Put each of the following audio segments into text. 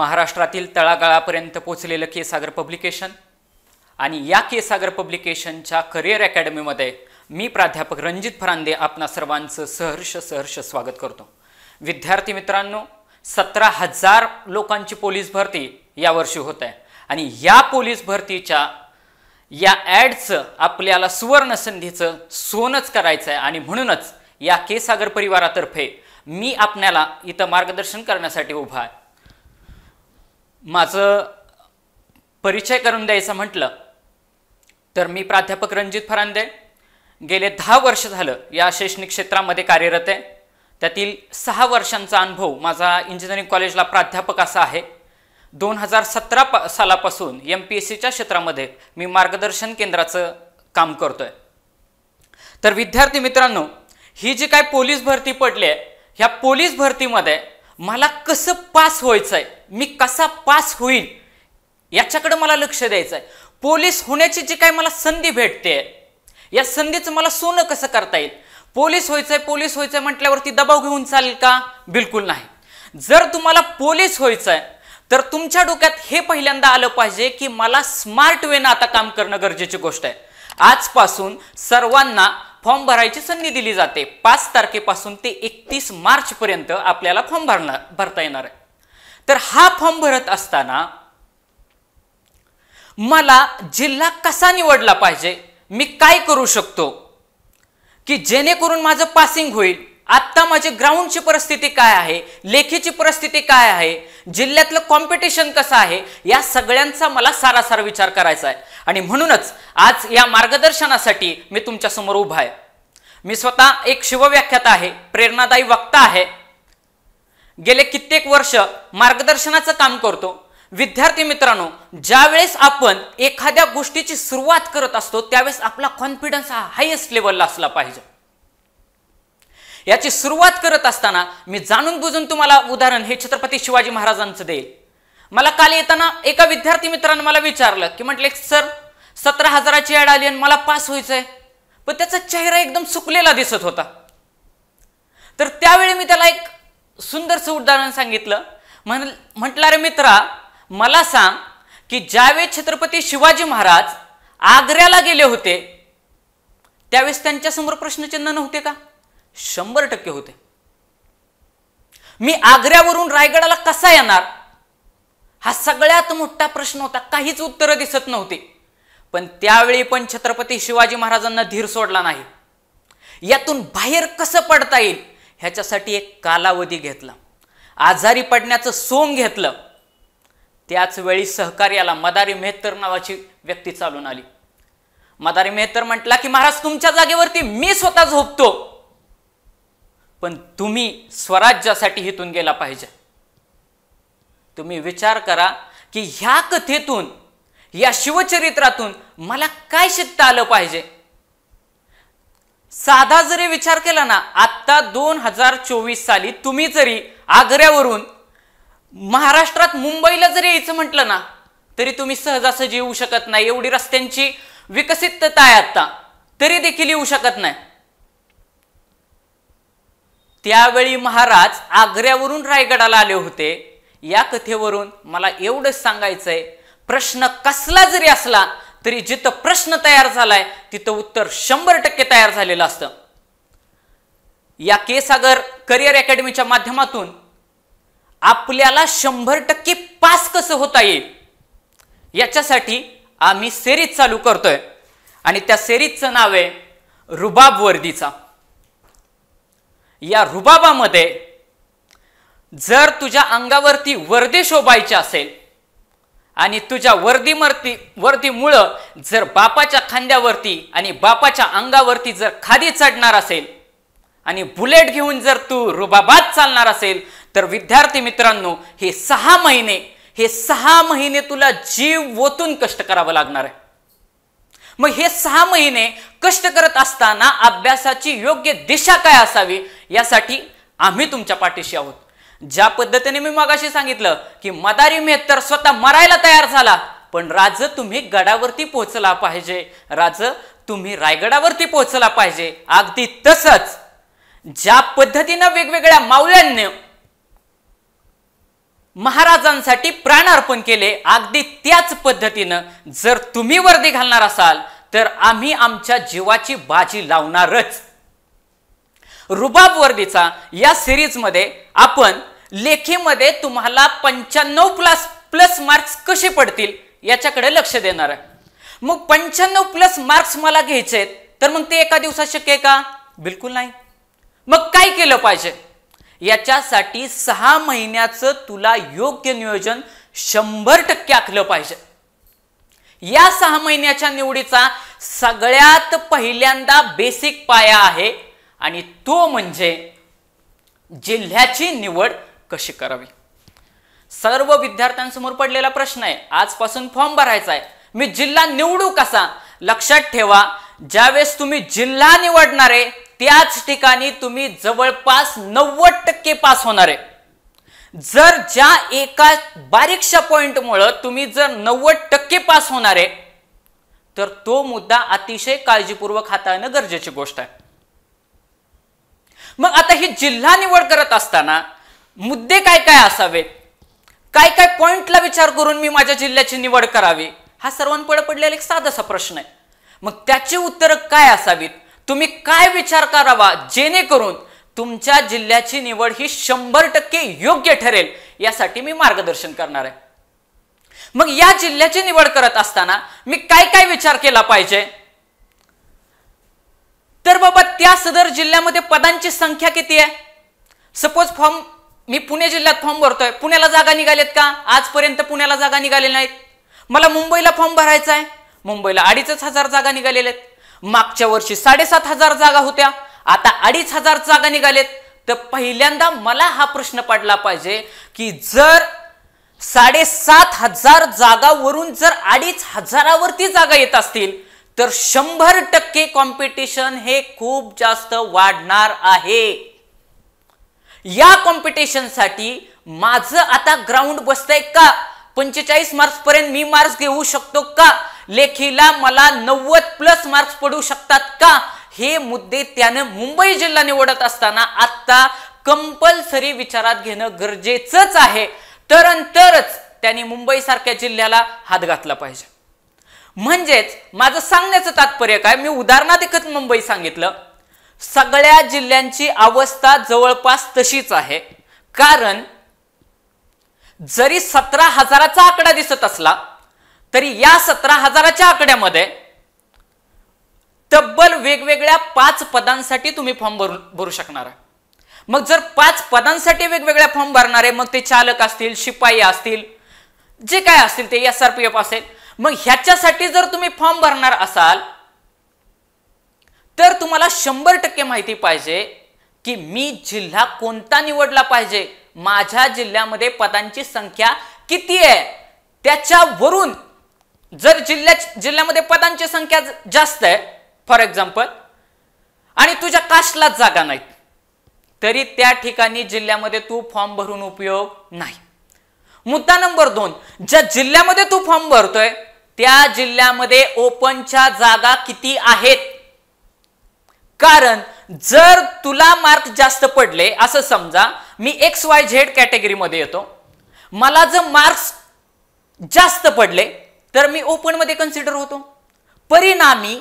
महाराष्ट्रातील तळागाळापर्यंत पोचलेलं केसागर पब्लिकेशन आणि या केसागर पब्लिकेशनच्या करिअर अकॅडमीमध्ये मी प्राध्यापक रणजित फरांदे आपणा सर्वांचं सहर्ष सहर्ष स्वागत करतो विद्यार्थी मित्रांनो सतरा हजार लोकांची पोलीस भरती यावर्षी होत आहे आणि या पोलीस भरतीच्या या ॲडचं आपल्याला सुवर्ण संधीचं सोनच करायचं आहे आणि म्हणूनच या केसागर परिवारातर्फे मी आपल्याला इथं मार्गदर्शन करण्यासाठी उभा आहे माझं परिचय करून द्यायचं म्हटलं तर मी प्राध्यापक रणजित फरांदे गेले दहा वर्ष झालं या शैक्षणिक क्षेत्रामध्ये कार्यरत आहे त्यातील सहा वर्षांचा अनुभव माझा इंजिनिअरिंग कॉलेजला प्राध्यापक असा आहे दोन हजार सतरा पा सालापासून एम पी एस सीच्या क्षेत्रामध्ये मी मार्गदर्शन केंद्राचं काम करतोय तर विद्यार्थी मित्रांनो ही जी काय पोलीस भरती पडली आहे ह्या पोलीस भरतीमध्ये मला कसं पास व्हायचं आहे मी कसा पास होईल याच्याकडे मला लक्ष द्यायचं आहे पोलीस होण्याची जी काय मला संधी भेटते या संधीचं मला सोनं कसं करता येईल पोलीस व्हायचंय पोलीस व्हायचंय म्हटल्यावरती दबाव घेऊन चालेल का बिलकुल नाही जर तुम्हाला पोलीस व्हायचं आहे तर तुमच्या डोक्यात हे पहिल्यांदा आलं पाहिजे की मला स्मार्ट वेनं आता काम करणं गरजेची गोष्ट आहे आजपासून सर्वांना फॉर्म भरायची संधी दिली जाते पाच तारखेपासून ते एकतीस मार्चपर्यंत आपल्याला फॉर्म भरणार भरता येणार आहे तर हा फॉर्म भरत असताना मला जिल्हा कसा निवडला पाहिजे मी काय करू शकतो की जेणेकरून माझं पासिंग होईल आत्ता माझी ग्राउंडची परिस्थिती काय आहे लेखीची परिस्थिती काय आहे जिल्ह्यातलं कॉम्पिटिशन कसं आहे या सगळ्यांचा मला सारासार विचार करायचा आहे आणि म्हणूनच आज या मार्गदर्शनासाठी मी तुमच्यासमोर उभा आहे मी स्वतः एक शिवव्याख्याता आहे प्रेरणादायी वक्ता आहे गेले कित्येक वर्ष मार्गदर्शनाचं काम करतो विद्यार्थी मित्रांनो ज्यावेळेस आपण एखाद्या गोष्टीची सुरुवात करत असतो त्यावेळेस आपला कॉन्फिडन्स हा हायेस्ट लेवलला असला पाहिजे याची सुरुवात करत असताना मी जाणून बुजून तुम्हाला उदाहरण हे छत्रपती शिवाजी महाराजांचं देईल मला काल येताना एका विद्यार्थी मित्रानं मला विचारलं की म्हटले सर सतरा हजाराची ॲड आली आणि मला पास व्हायचं आहे पण त्याचा चेहरा एकदम सुकलेला दिसत होता तर त्यावेळी मी त्याला एक सुंदरसं उदाहरण सांगितलं म्हण म्हटलं रे मित्रा मला सांग की ज्यावेळेस छत्रपती शिवाजी महाराज आग्र्याला गेले होते त्यावेळेस त्यांच्यासमोर प्रश्नचिन्ह नव्हते का शंभर टक्के होते मी आग्र्यावरून रायगडाला कसा येणार हा सगळ्यात मोठा प्रश्न होता काहीच उत्तरं दिसत नव्हती पण त्यावेळी पण छत्रपती शिवाजी महाराजांना धीर सोडला नाही यातून बाहेर कसं पडता येईल ह्याच्यासाठी एक कालावधी घेतला आजारी पडण्याचं सोंग घेतलं त्याचवेळी सहकार्याला मदारी मेहतर नावाची व्यक्ती चालून आली मदारी मेहतर म्हटला की महाराज तुमच्या जागेवरती मी स्वतः झोपतो पण तुम्ही स्वराज्यासाठी हिथून गेला पाहिजे तुम्ही विचार करा की ह्या कथेतून या शिवचरित्रातून मला काय शिकता आलं पाहिजे साधा जरी विचार केला ना आत्ता दोन हजार चोवीस साली तुम्ही जरी आग्र्यावरून महाराष्ट्रात मुंबईला जरी यायचं म्हटलं ना तरी तुम्ही सहजासहजी येऊ शकत नाही एवढी रस्त्यांची विकसितता आहे आत्ता तरी देखील येऊ शकत नाही त्यावेळी महाराज आग्र्यावरून रायगडाला आले होते या कथेवरून मला एवढंच सांगायचंय प्रश्न कसला जरी असला तरी जिथं प्रश्न तयार झालाय तिथं उत्तर शंभर टक्के तयार झालेलं असतं या केसागर करिअर अकॅडमीच्या माध्यमातून आपल्याला शंभर टक्के पास कसं होता येईल याच्यासाठी आम्ही सेरीज चालू करतोय आणि त्या सेरीजचं नाव आहे रुबाब वर्दीचा या रुबाबामध्ये जर तुझ्या अंगावरती वर्दी शोभायची असेल आणि तुझ्या वर्दीमरती वर्दीमुळं जर बापाच्या खांद्यावरती आणि बापाच्या अंगावरती जर खादी चढणार असेल आणि बुलेट घेऊन जर तू रुबाबात चालणार असेल तर विद्यार्थी मित्रांनो हे सहा महिने हे सहा महिने तुला जीव ओतून कष्ट करावं लागणार आहे मग हे सहा महिने कष्ट करत असताना अभ्यासाची योग्य दिशा काय असावी यासाठी आम्ही तुमच्या पाठीशी आहोत ज्या पद्धतीने मी मगाशी सांगितलं की मदारी मेहतर स्वतः मरायला तयार झाला पण राज तुम्ही गडावरती पोहोचला पाहिजे राज तुम्ही रायगडावरती पोहोचला पाहिजे अगदी तसंच ज्या पद्धतीनं वेगवेगळ्या मावळ्यांनी महाराजांसाठी प्राण अर्पण केले अगदी त्याच पद्धतीनं जर तुम्ही वर्दी घालणार असाल तर आम्ही आमच्या जीवाची बाजी लावणारच रुबाब वर्दीचा या सिरीजमध्ये आपण लेखीमध्ये तुम्हाला पंच्याण्णव प्लस प्लस मार्क्स कसे पडतील याच्याकडे लक्ष देणार आहे मग पंच्याण्णव प्लस मार्क्स मला घ्यायचे तर मग ते एका दिवसात शक्य आहे का बिलकुल नाही मग काय केलं पाहिजे याच्यासाठी सहा महिन्याचं तुला योग्य नियोजन शंभर टक्के आखलं पाहिजे या सहा महिन्याच्या निवडीचा सगळ्यात पहिल्यांदा बेसिक पाया आहे आणि तो म्हणजे जिल्ह्याची निवड कशी करावी सर्व विद्यार्थ्यांसमोर पडलेला प्रश्न आहे आजपासून फॉर्म भरायचा आहे मी जिल्हा निवडू कसा लक्षात ठेवा ज्यावेळेस तुम्ही जिल्हा निवडणारे त्याच ठिकाणी तुम्ही जवळपास नव्वद टक्के पास होणार आहे जर ज्या एका बारीकशा पॉइंटमुळं तुम्ही जर नव्वद टक्के पास होणार आहे तर तो मुद्दा अतिशय काळजीपूर्वक हाताळणं गरजेची गोष्ट आहे मग आता ही जिल्हा निवड करत असताना मुद्दे काय काय असावेत काय काय पॉइंटला विचार करून मी माझ्या जिल्ह्याची निवड करावी हा सर्वांपुढे पडलेला एक साधासा प्रश्न आहे मग त्याची उत्तरं काय असावीत तुम्ही काय विचार करावा जेणेकरून तुमच्या जिल्ह्याची निवड ही शंभर टक्के योग्य ठरेल यासाठी मी मार्गदर्शन करणार आहे मग या जिल्ह्याची निवड करत असताना मी काय काय विचार केला पाहिजे तर बाबा त्या सदर जिल्ह्यामध्ये पदांची संख्या किती आहे सपोज फॉर्म मी पुणे जिल्ह्यात फॉर्म भरतोय पुण्याला जागा निघालेत का आजपर्यंत पुण्याला जागा निघालेल्या नाहीत मला मुंबईला फॉर्म भरायचा आहे मुंबईला अडीचच हजार जागा निघालेल्या आहेत मागच्या वर्षी साडेसात हजार जागा होत्या आता अडीच हजार जागा निघालेत तर पहिल्यांदा मला हा प्रश्न पडला पाहिजे की जर साडेसात हजार जागावरून जर अडीच हजारावरती जागा येत असतील तर शंभर टक्के कॉम्पिटिशन हे खूप जास्त वाढणार आहे या कॉम्पिटिशनसाठी माझं आता ग्राउंड बसतंय का पंचेचाळीस मार्क्स पर्यंत मी मार्क्स घेऊ शकतो का लेखीला मला नव्वद प्लस मार्क्स पडू शकतात का हे मुद्दे त्यानं मुंबई जिल्हा निवडत असताना आत्ता कंपल्सरी विचारात घेणं गरजेचंच आहे तरंतरच त्यांनी मुंबईसारख्या जिल्ह्याला हात घातला पाहिजे म्हणजेच माझं सांगण्याचं तात्पर्य काय मी उदाहरणात एकच मुंबई सांगितलं सगळ्या जिल्ह्यांची अवस्था जवळपास तशीच आहे कारण जरी सतरा हजाराचा आकडा दिसत असला तरी या सतरा हजाराच्या आकड्यामध्ये तब्बल वेगवेगळ्या पाच पदांसाठी तुम्ही फॉर्म भरू भरू शकणार मग जर पाच पदांसाठी वेगवेगळ्या फॉर्म भरणारे मग ते चालक असतील शिपाई असतील जे काय असतील ते एस आर पी एफ असेल मग ह्याच्यासाठी जर तुम्ही फॉर्म भरणार असाल तर तुम्हाला शंभर टक्के माहिती पाहिजे की मी जिल्हा कोणता निवडला पाहिजे माझ्या जिल्ह्यामध्ये पदांची संख्या किती आहे त्याच्यावरून जर जिल्ह्या जिल्ह्यामध्ये पदांची संख्या जास्त आहे फॉर एक्झाम्पल आणि तुझ्या कास्टलाच जागा नाहीत तरी त्या ठिकाणी जिल्ह्यामध्ये तू फॉर्म भरून उपयोग नाही मुद्दा नंबर दोन ज्या जिल्ह्यामध्ये तू फॉर्म भरतोय त्या जिल्ह्यामध्ये ओपनच्या जागा किती आहेत कारण जर तुला मार्क्स जास्त पडले असं समजा मी एक्स वाय झेड कॅटेगरीमध्ये येतो मला जर मार्क्स जास्त पडले तर मी ओपनमध्ये कन्सिडर होतो परिणामी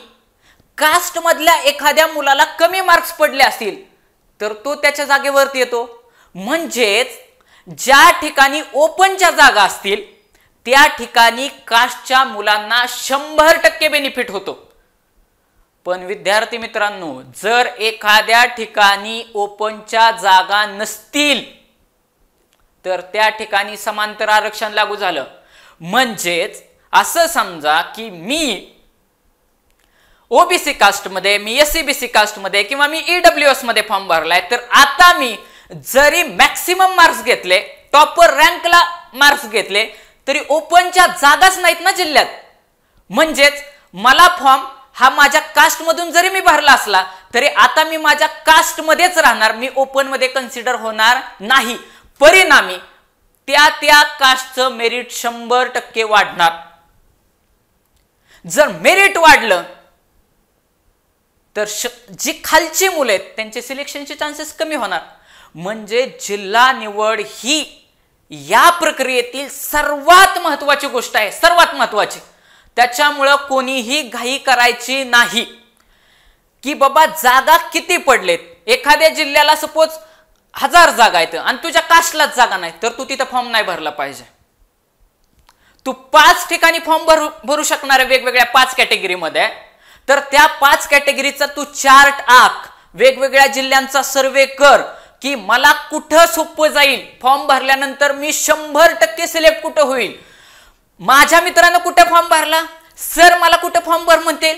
कास्टमधल्या एखाद्या मुलाला कमी मार्क्स पडले असतील तर तो त्याच्या जागेवरती येतो म्हणजेच ज्या ठिकाणी ओपनच्या जागा असतील त्या ठिकाणी कास्टच्या मुलांना शंभर टक्के बेनिफिट होतो पण विद्यार्थी मित्रांनो जर एखाद्या ठिकाणी ओपनच्या जागा नसतील तर त्या ठिकाणी समांतर आरक्षण लागू झालं म्हणजेच असं समजा की मी ओबीसी कास्टमध्ये मी एस सी बी सी कास्टमध्ये किंवा मी ईडब्ल्यू e मध्ये फॉर्म भरलाय तर आता मी जरी मॅक्सिमम मार्क्स घेतले टॉपर रँकला मार्क्स घेतले तरी ओपनच्या जागाच नाहीत ना जिल्ह्यात म्हणजेच मला फॉर्म हा माझ्या कास्टमधून जरी मी भरला असला तरी आता मी माझ्या कास्टमध्येच राहणार मी ओपनमध्ये कन्सिडर होणार नाही परिणामी त्या त्या कास्टचं मेरिट शंभर टक्के वाढणार जर मेरिट वाढलं तर श जी खालची मुलं आहेत त्यांचे सिलेक्शनचे चान्सेस कमी होणार म्हणजे जिल्हा निवड ही या प्रक्रियेतील सर्वात महत्वाची गोष्ट आहे सर्वात महत्वाची त्याच्यामुळं कोणीही घाई करायची नाही की बाबा जागा किती पडलेत एखाद्या जिल्ह्याला सपोज हजार जागा आहेत आणि तुझ्या कास्टलाच जागा नाही तर तू तिथं फॉर्म नाही भरला पाहिजे तू पाच ठिकाणी फॉर्म भरू भरू शकणार आहे वेगवेगळ्या पाच कॅटेगरीमध्ये तर त्या पाच कॅटेगरीचा तू चार्ट आक वेगवेगळ्या जिल्ह्यांचा सर्वे कर की मला कुठं सोपं जाईल फॉर्म भरल्यानंतर मी शंभर टक्के सिलेक्ट कुठं होईल माझ्या मित्रांनो कुठं फॉर्म भरला सर मला कुठं फॉर्म भर म्हणतील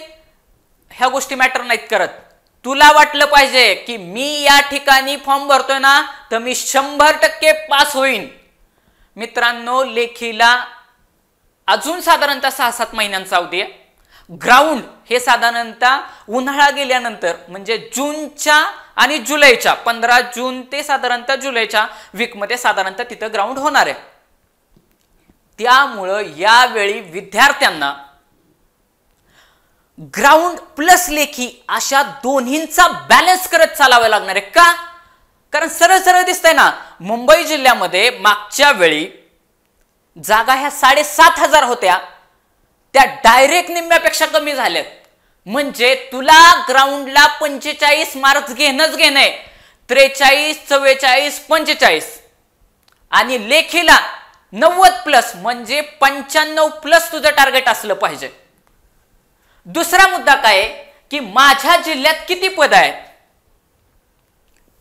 ह्या गोष्टी मॅटर नाहीत करत तुला वाटलं पाहिजे की मी या ठिकाणी फॉर्म भरतोय ना तर मी शंभर टक्के पास होईन मित्रांनो लेखीला अजून साधारणतः सहा सात महिन्यांचा अवधी आहे ग्राउंड हे साधारणतः उन्हाळा गेल्यानंतर म्हणजे जूनच्या आणि जुलैच्या पंधरा जून ते साधारणतः जुलैच्या वीकमध्ये साधारणतः तिथं ग्राउंड होणार आहे त्यामुळं यावेळी विद्यार्थ्यांना ग्राउंड प्लस लेखी अशा दोन्हींचा बॅलन्स करत चालावं लागणार आहे का कारण सरळ सरळ दिसतंय ना मुंबई जिल्ह्यामध्ये मागच्या वेळी जागा ह्या साडेसात हजार होत्या त्या डायरेक्ट निम्म्यापेक्षा कमी झाल्यात म्हणजे तुला ग्राउंडला पंचेचाळीस मार्क्स घेणंच घेणं आहे त्रेचाळीस चव्वेचाळीस पंचेचाळीस आणि लेखीला नव्वद प्लस म्हणजे पंच्याण्णव प्लस तुझं टार्गेट असलं पाहिजे दुसरा मुद्दा काय की माझ्या जिल्ह्यात किती पद आहेत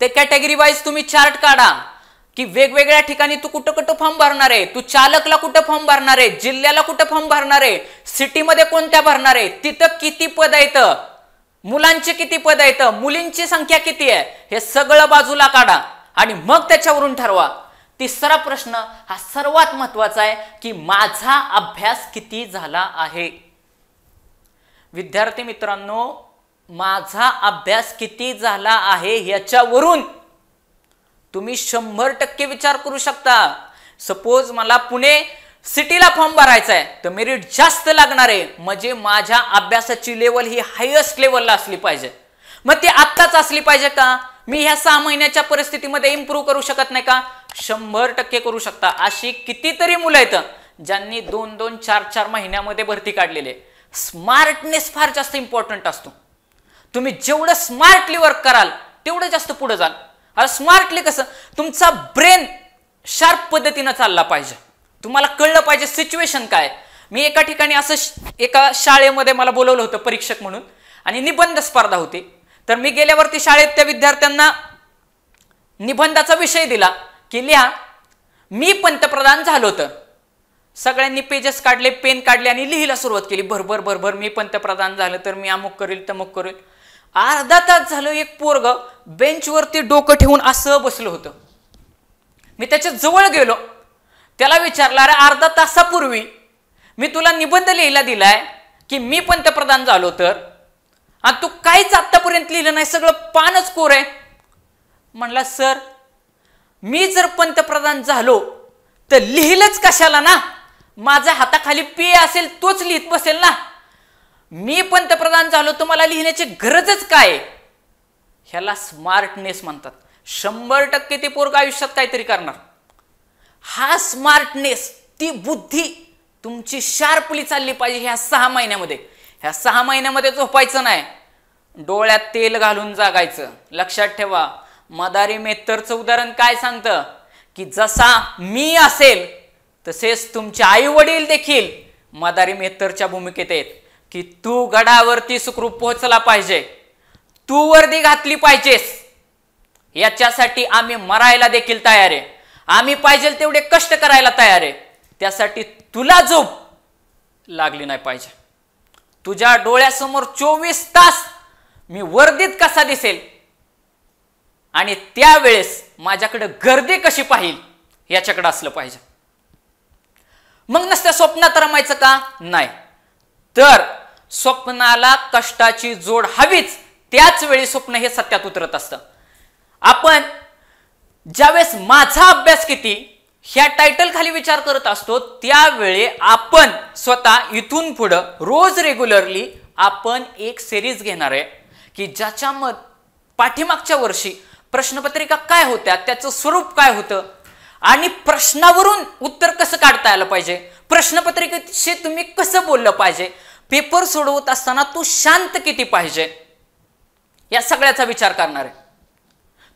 ते कॅटेगरी वाईज तुम्ही चार्ट काढा की वेगवेगळ्या ठिकाणी तू कुठं कुठं फॉर्म भरणार आहे तू चालकला कुठं फॉर्म भरणार आहे जिल्ह्याला कुठं फॉर्म भरणार आहे सिटीमध्ये कोणत्या भरणार आहे तिथं किती पद आहेत मुलांचे किती पद आहेत मुलींची संख्या किती आहे हे सगळं बाजूला काढा आणि मग त्याच्यावरून ठरवा तिसरा प्रश्न हा सर्वात महत्वाचा आहे की माझा अभ्यास किती झाला आहे विद्यार्थी मित्रांनो माझा अभ्यास किती झाला आहे याच्यावरून तुम्ही शंभर टक्के विचार करू शकता सपोज मला पुणे सिटीला फॉर्म भरायचा आहे तर मेरिट जास्त लागणार आहे म्हणजे माझ्या अभ्यासाची लेवल ही हायेस्ट लेवलला असली पाहिजे मग ती आत्ताच असली पाहिजे का मी ह्या सहा महिन्याच्या परिस्थितीमध्ये इम्प्रूव्ह करू शकत नाही का शंभर टक्के करू शकता अशी कितीतरी मुलं आहेत ज्यांनी दोन दोन चार चार महिन्यामध्ये भरती काढलेले स्मार्टनेस फार जास्त इम्पॉर्टंट असतो तुम्ही जेवढं स्मार्टली वर्क कराल तेवढं जास्त पुढे जाल आता स्मार्टली कसं तुमचा ब्रेन शार्प पद्धतीनं चालला पाहिजे तुम्हाला कळलं पाहिजे सिच्युएशन काय मी एका ठिकाणी असं एका शाळेमध्ये मला बोलवलं होतं परीक्षक म्हणून आणि निबंध स्पर्धा होती तर मी गेल्यावरती शाळेत त्या विद्यार्थ्यांना निबंधाचा विषय दिला की लिहा मी पंतप्रधान झालो होतं सगळ्यांनी पेजेस काढले पेन काढले आणि लिहिला सुरुवात केली भरभर भरभर मी पंतप्रधान झालं तर मी अमुक करेल तमुक करेल अर्धा तास झालं एक पोरग बेंचवरती डोकं ठेवून असं बसलं होतं मी त्याच्या जवळ गेलो त्याला विचारलं अरे अर्धा तासापूर्वी मी तुला निबंध लिहिला दिलाय की मी पंतप्रधान झालो तर आणि तू काहीच आत्तापर्यंत लिहिलं नाही सगळं पानच कोर आहे म्हणला सर मी जर पंतप्रधान झालो तर लिहिलंच कशाला ना माझ्या हाताखाली पेय असेल तोच लिहित बसेल ना मी पंतप्रधान झालो तुम्हाला लिहिण्याची गरजच काय ह्याला स्मार्टनेस म्हणतात शंभर टक्के ते पोरग आयुष्यात काहीतरी करणार हा स्मार्टनेस ती बुद्धी तुमची शार्पली चालली पाहिजे ह्या सहा महिन्यामध्ये ह्या सहा महिन्यामध्ये झोपायचं नाही डोळ्यात तेल घालून जागायचं लक्षात ठेवा मदारी मेत्तरचं उदाहरण काय सांगतं की जसा मी असेल तसेच तुमचे आई वडील देखील मदारी मेहतरच्या भूमिकेत आहेत की तू गडावरती सुखरूप पोहोचला पाहिजे तू वर्दी घातली पाहिजेस याच्यासाठी आम्ही मरायला देखील तयार आहे आम्ही पाहिजे तेवढे कष्ट करायला तयार आहे त्यासाठी तुला झोप लागली नाही पाहिजे तुझ्या डोळ्यासमोर चोवीस तास मी वर्दीत कसा दिसेल आणि त्यावेळेस माझ्याकडे गर्दी कशी पाहिल याच्याकडे असलं पाहिजे मग नसत्या स्वप्नात रमायचं का नाही तर स्वप्नाला कष्टाची जोड हवीच त्याच वेळी स्वप्न हे सत्यात उतरत असतं आपण ज्यावेळेस माझा अभ्यास किती ह्या टायटल खाली विचार करत असतो त्यावेळी आपण स्वतः इथून पुढं रोज रेग्युलरली आपण एक सिरीज घेणार आहे की ज्याच्या मग पाठीमागच्या वर्षी प्रश्नपत्रिका काय होत्या त्याचं स्वरूप काय होतं आणि प्रश्नावरून उत्तर कसं काढता आलं पाहिजे प्रश्नपत्रिकेशी तुम्ही कसं बोललं पाहिजे पेपर सोडवत असताना तू शांत किती पाहिजे या सगळ्याचा विचार करणार आहे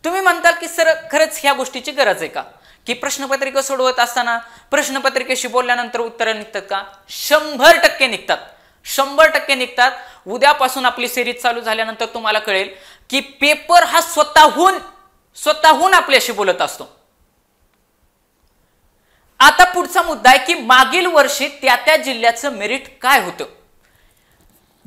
तुम्ही म्हणताल की सर खरंच ह्या गोष्टीची गरज आहे का की प्रश्नपत्रिका सोडवत असताना प्रश्नपत्रिकेशी बोलल्यानंतर उत्तरं निघतात का शंभर टक्के निघतात शंभर टक्के निघतात उद्यापासून आपली सिरीज चालू झाल्यानंतर तुम्हाला कळेल की पेपर हा स्वतःहून स्वतःहून आपल्याशी बोलत असतो आता पुढचा मुद्दा आहे की मागील वर्षी त्या त्या जिल्ह्याचं मेरिट काय होतं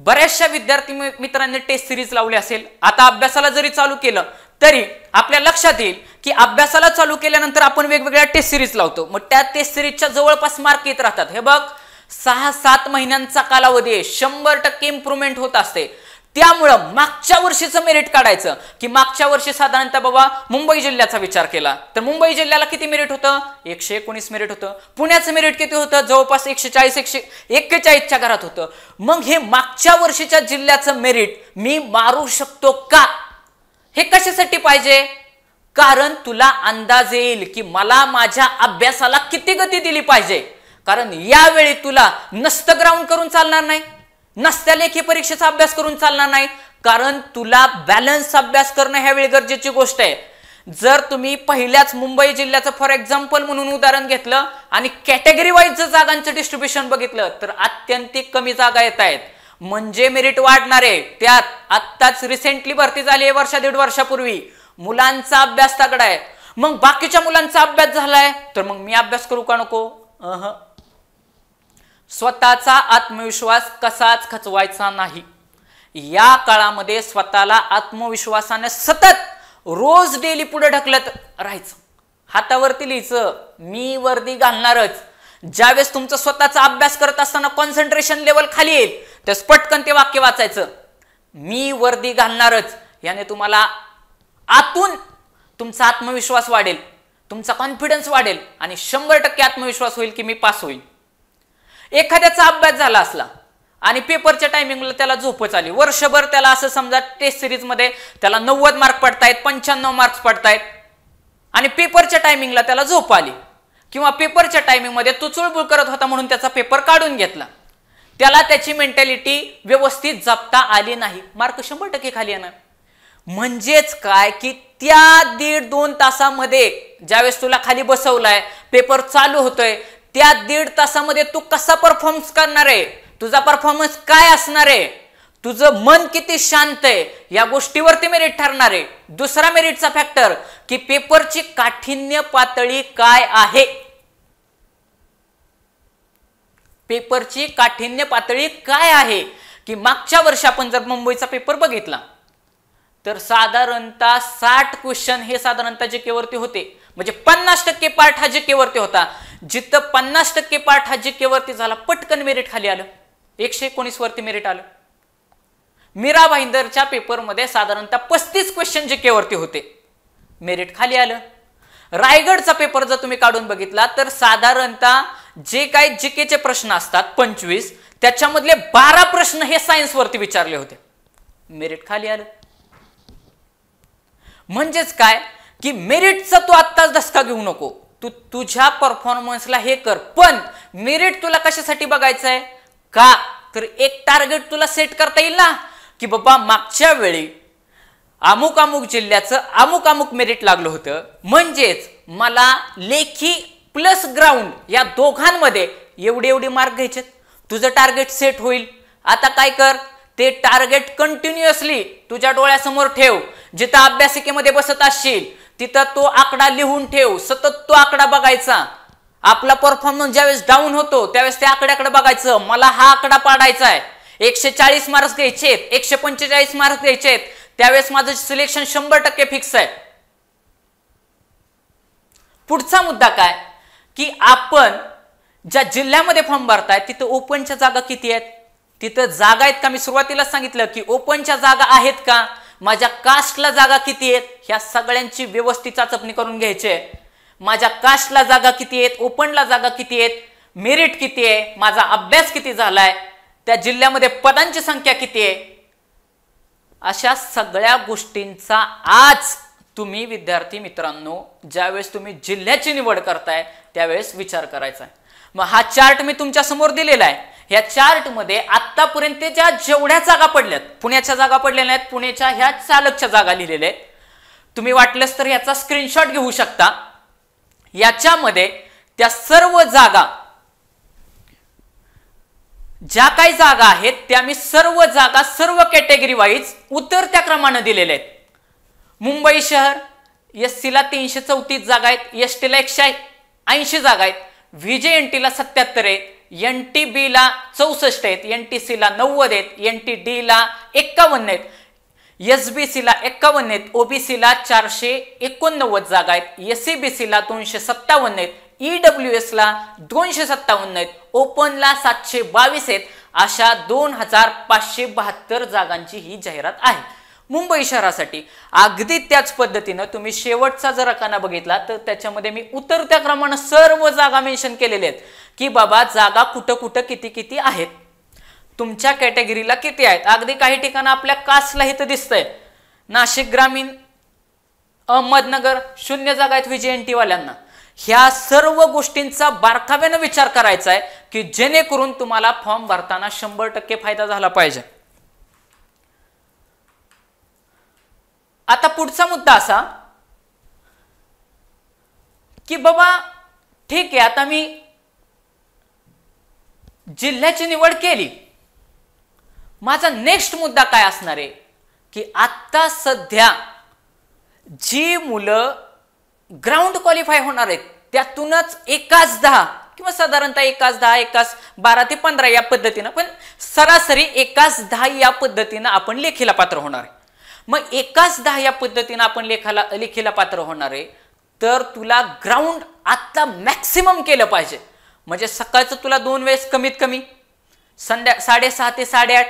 बऱ्याचशा विद्यार्थी मित्रांनी टेस्ट सिरीज लावली असेल आता अभ्यासाला जरी चालू केलं तरी आपल्या लक्षात येईल की अभ्यासाला चालू केल्यानंतर आपण वेगवेगळ्या टेस्ट सिरीज लावतो मग त्या टेस्ट सिरीजच्या जवळपास मार्क येत राहतात हे बघ सहा सात महिन्यांचा कालावधी शंभर टक्के इम्प्रुव्हमेंट होत असते त्यामुळं मागच्या वर्षीचं मेरिट काढायचं की मागच्या वर्षी साधारणतः बाबा मुंबई जिल्ह्याचा विचार केला तर मुंबई जिल्ह्याला किती मेरिट होतं एकशे एकोणीस मेरिट होतं पुण्याचं मेरिट किती होतं जवळपास एकशे चाळीस एकशे एक्केचाळीसच्या घरात होतं मग हे मागच्या वर्षीच्या जिल्ह्याचं मेरिट मी मारू शकतो का हे कशासाठी पाहिजे कारण तुला अंदाज येईल की मला माझ्या अभ्यासाला किती गती दिली पाहिजे कारण यावेळी तुला नस्त ग्राउंड करून चालणार नाही नसत्या लेखी परीक्षेचा अभ्यास करून चालणार नाही कारण तुला बॅलन्स अभ्यास करणं ह्यावेळी गरजेची गोष्ट आहे जर तुम्ही पहिल्याच मुंबई जिल्ह्याचं फॉर एक्झाम्पल म्हणून उदाहरण घेतलं आणि कॅटेगरी वाईज जर जागांचं डिस्ट्रीब्युशन बघितलं तर अत्यंत कमी जागा येत आहेत म्हणजे मेरिट वाढणार आहे त्यात आत्ताच रिसेंटली भरती झाली आहे वर्षा दीड वर्षापूर्वी मुलांचा अभ्यास तगडा आहे मग बाकीच्या मुलांचा अभ्यास झालाय तर मग मी अभ्यास करू का नको स्वतःचा आत्मविश्वास कसाच खचवायचा नाही या काळामध्ये स्वतःला आत्मविश्वासाने सतत रोज डेली पुढे ढकलत राहायचं हातावरती लिहिचं मी वर्दी घालणारच ज्यावेळेस तुमचं स्वतःचा अभ्यास करत असताना कॉन्सन्ट्रेशन लेवल खाली येईल त्यास पटकन ते वाक्य वाचायचं मी वर्दी घालणारच याने तुम्हाला आतून तुमचा आत्मविश्वास वाढेल तुमचा कॉन्फिडन्स वाढेल आणि शंभर टक्के आत्मविश्वास होईल की मी पास होईल एखाद्याचा अभ्यास झाला असला आणि पेपरच्या टायमिंगला त्याला झोपच आली वर्षभर त्याला असं समजा टेस्ट सिरीजमध्ये त्याला नव्वद मार्क पडतायत पंच्याण्णव मार्क्स पडतायत आणि पेपरच्या टायमिंगला त्याला झोप आली किंवा पेपरच्या टायमिंगमध्ये तो चुळबुळ करत होता म्हणून त्याचा पेपर काढून घेतला त्याला त्याची मेंटॅलिटी व्यवस्थित जपता आली नाही मार्क शंभर टक्के खाली येणार म्हणजेच काय की त्या दीड दोन तासामध्ये ज्यावेळेस तुला खाली बसवलाय पेपर चालू होतोय त्या दीड तासामध्ये तू कसा परफॉर्मन्स करणार आहे तुझा परफॉर्मन्स काय असणार आहे तुझं मन किती शांत आहे या गोष्टीवरती मेरिट ठरणार आहे दुसरा मेरिटचा फॅक्टर की पेपरची काठीण्य पातळी काय आहे पेपरची काठीण्य पातळी काय आहे की मागच्या वर्षी आपण जर मुंबईचा पेपर बघितला तर साधारणतः साठ क्वेश्चन हे साधारणतः जे होते म्हणजे पन्नास टक्के पार्ट हा जिकेवरती होता जिथं पन्नास टक्के पार्ट हा जिकेवरती झाला पटकन मेरिट खाली आलं एकशे एकोणीस वरती मेरिट आलं मीरा भाईंदरच्या पेपरमध्ये साधारणतः पस्तीस क्वेश्चन जिकेवरती होते मेरिट खाली आलं रायगडचा पेपर जर तुम्ही काढून बघितला तर साधारणतः जे काही जिकेचे प्रश्न असतात पंचवीस त्याच्यामधले बारा प्रश्न हे सायन्सवरती विचारले होते मेरिट खाली आलं म्हणजेच काय की मेरिटचा तू आत्ताच धसका घेऊ नको तू तु, तुझ्या परफॉर्मन्सला हे कर पण मेरिट तुला कशासाठी बघायचं आहे का तर एक टार्गेट तुला सेट करता येईल ना की बाबा मागच्या वेळी अमुक अमुक जिल्ह्याचं अमुक अमुक मेरिट लागलं होतं म्हणजेच मला लेखी प्लस ग्राउंड या दोघांमध्ये एवढे एवढे मार्क घ्यायचे तुझं टार्गेट सेट होईल आता काय कर ते टार्गेट कंटिन्युअसली तुझ्या डोळ्यासमोर ठेव जिथं अभ्यासिकेमध्ये बसत असशील तिथं तो आकडा लिहून ठेव सतत तो आकडा बघायचा आपला परफॉर्मन्स ज्यावेळेस डाऊन होतो त्यावेळेस त्या आकड्याकडे बघायचं मला हा आकडा पाडायचा आहे एकशे चाळीस मार्क्स घ्यायचे एकशे पंचेचाळीस मार्क्स घ्यायचे आहेत त्यावेळेस माझं सिलेक्शन शंभर टक्के फिक्स आहे पुढचा मुद्दा काय की आपण ज्या जिल्ह्यामध्ये फॉर्म भरताय तिथं ओपनच्या जागा किती आहेत तिथं जागा आहेत का मी सुरुवातीला सांगितलं की ओपनच्या जागा आहेत का माझ्या कास्टला जागा किती आहेत ह्या सगळ्यांची व्यवस्थित चाचपणी करून घ्यायची आहे माझ्या कास्टला जागा किती आहेत ओपनला जागा किती आहेत मेरिट किती आहे माझा अभ्यास किती झालाय त्या जिल्ह्यामध्ये पदांची संख्या किती आहे अशा सगळ्या गोष्टींचा आज तुम्ही विद्यार्थी मित्रांनो ज्यावेळेस तुम्ही जिल्ह्याची निवड करताय त्यावेळेस विचार करायचा आहे मग हा चार्ट मी तुमच्या समोर दिलेला आहे या चार्टमध्ये ज्या जेवढ्या जागा पडल्यात पुण्याच्या जागा पडलेल्या आहेत पुण्याच्या ह्या चालकच्या जागा लिहिलेल्या आहेत तुम्ही वाटलंच तर याचा स्क्रीनशॉट घेऊ शकता याच्यामध्ये त्या सर्व जागा ज्या काही जागा आहेत त्या मी सर्व जागा सर्व कॅटेगरी वाईज त्या क्रमानं दिलेल्या आहेत मुंबई शहर एस सीला तीनशे चौतीस जागा आहेत एस टीला एकशे ऐंशी जागा आहेत व्ही जे एन टीला सत्याहत्तर आहे एन टी बीला चौसष्ट आहेत एन टी सीला नव्वद आहेत एन टी डीला एक्कावन्न आहेत एस बी सीला एक्कावन्न आहेत सीला चारशे एकोणनव्वद जागा आहेत एस सी बी सीला दोनशे सत्तावन्न आहेत ई e डब्ल्यू एसला दोनशे सत्तावन्न आहेत ओपनला सातशे बावीस आहेत अशा दोन हजार पाचशे बहात्तर जागांची ही जाहिरात आहे मुंबई शहरासाठी अगदी त्याच पद्धतीनं तुम्ही शेवटचा जर काना बघितला तर त्याच्यामध्ये मी उतरत्या क्रमानं सर्व जागा मेन्शन केलेल्या आहेत की बाबा जागा कुठं कुठं किती किती आहेत तुमच्या कॅटेगरीला किती आहेत अगदी काही ठिकाणं आपल्या कास्टला इथं दिसतंय नाशिक ग्रामीण अहमदनगर शून्य जागा आहेत टीवाल्यांना ह्या सर्व गोष्टींचा बारकाव्यानं विचार करायचा आहे की जेणेकरून तुम्हाला फॉर्म भरताना शंभर टक्के फायदा झाला पाहिजे आता पुढचा मुद्दा असा की बाबा ठीक आहे आता मी जिल्ह्याची निवड केली माझा नेक्स्ट मुद्दा काय असणार आहे की आत्ता सध्या जी मुलं ग्राउंड क्वालिफाय होणार आहेत त्यातूनच एकाच दहा किंवा साधारणतः एकाच दहा एकाच बारा ते पंधरा या पद्धतीनं पण सरासरी एकाच दहा या पद्धतीनं आपण लेखीला पात्र होणार आहे मग एकाच दहा या पद्धतीनं आपण लेखाला लेखीला पात्र होणार आहे तर तुला ग्राउंड आत्ता मॅक्सिमम केलं पाहिजे म्हणजे सकाळचं तुला दोन वेळेस कमीत कमी संध्या साडेसहा ते साडेआठ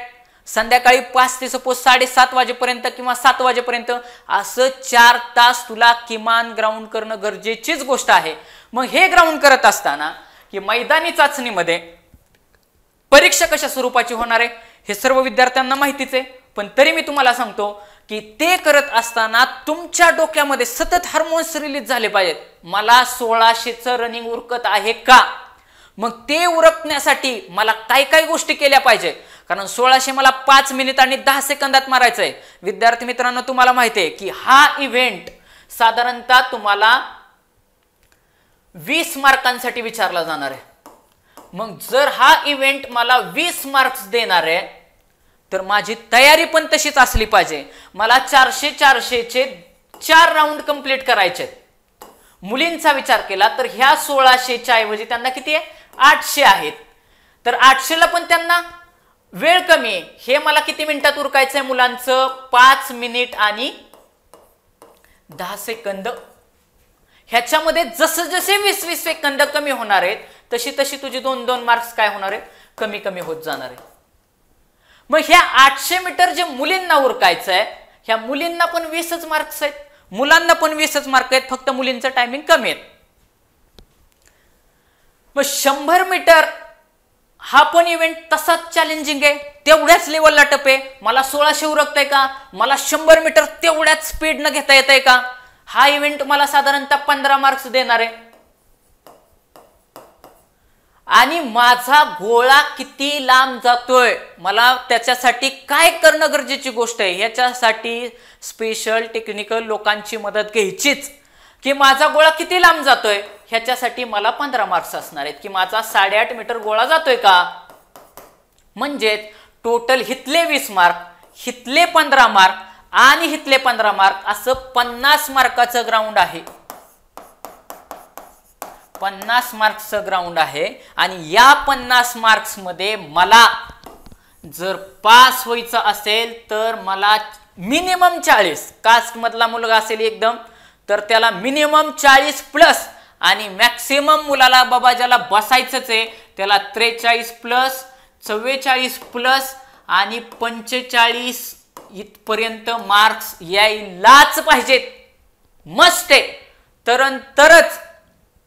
संध्याकाळी पाच ते सपोज साडेसात वाजेपर्यंत किंवा सात वाजेपर्यंत असं चार तास तुला किमान ग्राउंड करणं गरजेचीच गोष्ट आहे मग हे ग्राउंड करत असताना की मैदानी चाचणीमध्ये परीक्षा कशा स्वरूपाची होणार आहे हे सर्व विद्यार्थ्यांना माहितीच आहे पण तरी मी तुम्हाला सांगतो की ते करत असताना तुमच्या डोक्यामध्ये सतत हार्मोन्स रिलीज झाले पाहिजेत मला सोळाशेचं रनिंग उरकत आहे का मग ते उरकण्यासाठी मला काय काय गोष्टी केल्या पाहिजे कारण सोळाशे मला पाच मिनिट आणि दहा सेकंदात मारायचं आहे विद्यार्थी मित्रांनो तुम्हाला माहिती आहे की हा इव्हेंट साधारणतः तुम्हाला वीस मार्कांसाठी विचारला जाणार आहे मग जर हा इव्हेंट मला वीस मार्क्स देणार आहे तर माझी तयारी पण तशीच असली पाहिजे मला चारशे चारशेचे चार राऊंड कंप्लीट करायचे मुलींचा विचार केला तर ह्या सोळाशेच्या ऐवजी त्यांना किती आहे आठशे आहेत तर आठशेला पण त्यांना वेळ कमी आहे हे मला किती मिनिटात उरकायचं आहे मुलांचं पाच मिनिट आणि दहा सेकंद ह्याच्यामध्ये जसं जसे वीस वीस सेकंद कमी होणार आहेत तशी तशी तुझे दोन दोन मार्क्स काय होणार आहेत कमी कमी होत जाणार आहे मग ह्या आठशे मीटर जे मुलींना उरकायचं आहे ह्या मुलींना पण वीसच मार्क्स आहेत मुलांना पण वीसच मार्क आहेत फक्त मुलींचं टायमिंग कमी आहे मग शंभर मीटर हा पण इव्हेंट तसाच चॅलेंजिंग आहे तेवढ्याच लेवलला टप आहे मला सोळाशे आहे का मला शंभर मीटर तेवढ्याच स्पीडनं घेता येत आहे का हा इव्हेंट मला साधारणतः पंधरा मार्क्स देणार आहे आणि माझा गोळा किती लांब जातोय मला त्याच्यासाठी काय करणं गरजेची गोष्ट आहे ह्याच्यासाठी स्पेशल टेक्निकल लोकांची मदत घ्यायचीच की माझा गोळा किती लांब जातोय ह्याच्यासाठी मला पंधरा मार्क्स असणार आहेत की माझा साडेआठ मीटर गोळा जातोय का म्हणजेच टोटल हितले वीस मार्क हितले पंधरा मार्क आणि हितले पंधरा मार्क असं पन्नास मार्काचं ग्राउंड आहे पन्नास मार्क्सचं ग्राउंड आहे आणि या पन्नास मार्क्समध्ये मला जर पास व्हायचं असेल तर मला मिनिमम चाळीस कास्टमधला मुलगा असेल एकदम तर त्याला मिनिमम चाळीस प्लस आणि मॅक्सिमम मुलाला बाबा ज्याला बसायचंच आहे त्याला त्रेचाळीस प्लस चव्वेचाळीस प्लस आणि पंचेचाळीस इथपर्यंत मार्क्स यायलाच पाहिजेत मस्ट आहे तरन तरच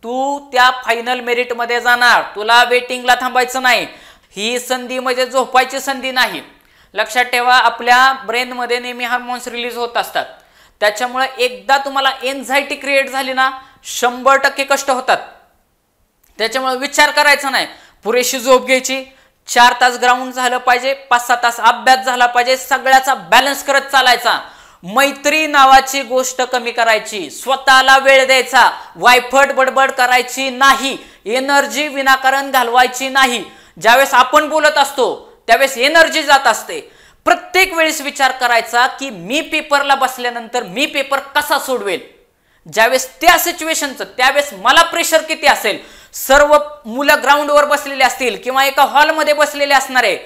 तू त्या फायनल मेरिटमध्ये जाणार तुला वेटिंगला थांबायचं नाही ही संधी म्हणजे झोपायची संधी नाही लक्षात ठेवा आपल्या ब्रेनमध्ये नेहमी हार्मोन्स रिलीज होत असतात त्याच्यामुळे एकदा तुम्हाला एन्झायटी क्रिएट झाली ना शंभर टक्के कष्ट होतात त्याच्यामुळे विचार करायचा नाही पुरेशी झोप घ्यायची चार तास ग्राउंड झालं पाहिजे पाच सहा तास अभ्यास झाला पाहिजे सगळ्याचा बॅलन्स करत चालायचा मैत्री नावाची गोष्ट कमी करायची स्वतःला वेळ द्यायचा वायफट बडबड करायची नाही एनर्जी विनाकारण घालवायची नाही ज्यावेळेस आपण बोलत असतो त्यावेळेस एनर्जी जात असते प्रत्येक वेळेस विचार करायचा की मी पेपरला बसल्यानंतर मी पेपर कसा सोडवेल ज्यावेळेस त्या सिच्युएशनचं त्यावेळेस मला प्रेशर किती असेल सर्व मुलं ग्राउंडवर बसलेले असतील किंवा एका हॉलमध्ये बसलेले असणारे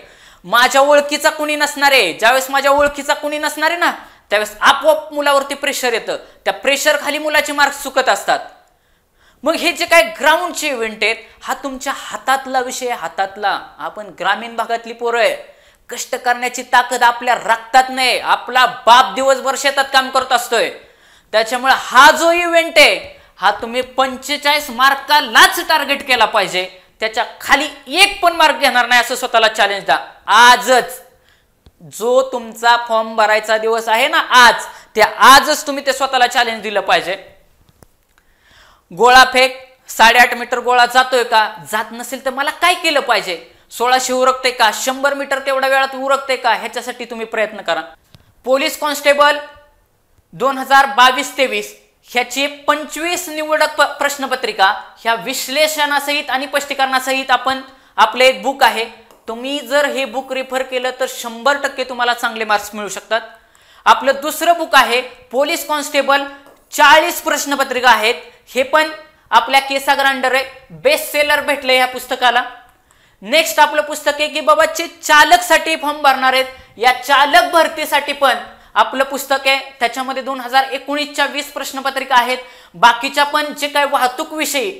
माझ्या ओळखीचा कुणी नसणारे ज्यावेळेस माझ्या ओळखीचा कुणी नसणारे ना त्यावेळेस आपोआप मुलावरती प्रेशर येतं त्या प्रेशर खाली मुलाचे मार्क चुकत असतात मग हे जे काय ग्राउंडचे इव्हेंट आहेत हा तुमच्या हातातला विषय हातातला आपण ग्रामीण भागातली पोरं आहे कष्ट करण्याची ताकद आपल्या रक्तात नाही आपला बाप दिवसभर शेतात काम करत असतोय त्याच्यामुळे हा जो इव्हेंट आहे हा तुम्ही पंचेचाळीस मार्कालाच टार्गेट केला पाहिजे त्याच्या खाली एक पण मार्क घेणार नाही असं स्वतःला चॅलेंज द्या आजच जो तुमचा फॉर्म भरायचा दिवस आहे ना आज त्या आजच तुम्ही ते स्वतःला चॅलेंज दिलं पाहिजे गोळा फेक साडेआठ मीटर गोळा जातोय का जात नसेल तर मला काय केलं पाहिजे सोळाशे उरकते का शंभर मीटर तेवढ्या वेळात उरकते का ह्याच्यासाठी तुम्ही प्रयत्न करा पोलीस कॉन्स्टेबल दोन हजार बावीस तेवीस ह्याची पंचवीस निवडक प्रश्नपत्रिका ह्या विश्लेषणासहित आणि स्पष्टीकरणासहित आपण आपले एक बुक आहे तुम्ही जर हे बुक रेफर केलं तर शंभर टक्के तुम्हाला चांगले मार्क्स मिळू शकतात आपलं दुसरं बुक आहे पोलीस कॉन्स्टेबल चाळीस प्रश्नपत्रिका आहेत हे पण आपल्या केसागर अंडर बेस्ट सेलर भेटले या पुस्तकाला नेक्स्ट आपलं पुस्तक आहे की बाबा चालक चालकसाठी फॉर्म भरणार आहेत या चालक भरतीसाठी पण आपलं पुस्तक आहे त्याच्यामध्ये दोन हजार एकोणीसच्या वीस प्रश्नपत्रिका आहेत बाकीच्या पण जे काय वाहतूक विषयी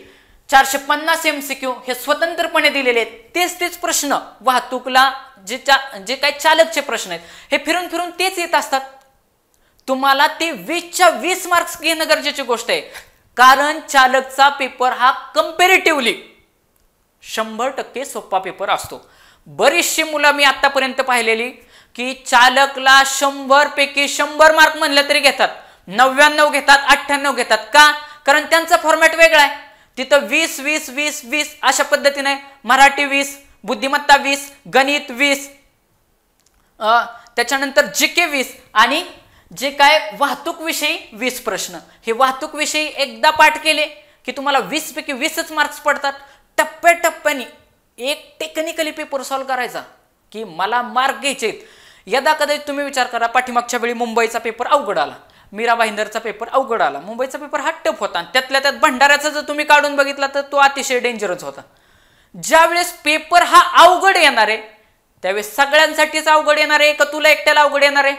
चारशे पन्नास एम सी क्यू हे स्वतंत्रपणे दिलेले आहेत तेच तेच प्रश्न वाहतूकला जे चा जे काय चालकचे प्रश्न आहेत हे फिरून फिरून तेच येत असतात तुम्हाला ते वीसच्या वीस मार्क्स घेणं गरजेची गोष्ट आहे कारण चालकचा पेपर हा कम्पेरेटिव्हली शंभर टक्के सोपा पेपर असतो बरीचशी मुलं मी आतापर्यंत पाहिलेली की चालकला शंभर पैकी शंभर मार्क म्हणलं तरी घेतात नव्याण्णव घेतात अठ्ठ्याण्णव घेतात का कारण त्यांचा फॉर्मॅट वेगळा आहे तिथं वीस वीस वीस वीस अशा पद्धतीने मराठी वीस बुद्धिमत्ता वीस गणित वीस त्याच्यानंतर जी के वीस आणि जे काय विषयी वीस प्रश्न हे विषयी एकदा पाठ केले की तुम्हाला पैकी वीसच मार्क्स पडतात टप्प्याटप्प्याने एक टेक्निकली पेपर सॉल्व करायचा की मला मार्क घ्यायचे यदा कदाचित तुम्ही विचार करा पाठीमागच्या वेळी मुंबईचा पेपर अवघड आला मीरा भाईंदरचा पेपर अवघड आला मुंबईचा पेपर हा टफ होता आणि त्यातल्या त्यात भंडाऱ्याचा जर तुम्ही काढून बघितला तर तो अतिशय डेंजरस होता ज्यावेळेस पेपर हा अवघड येणार आहे त्यावेळेस सगळ्यांसाठीच अवघड येणार आहे का तुला एकट्याला अवघड येणार आहे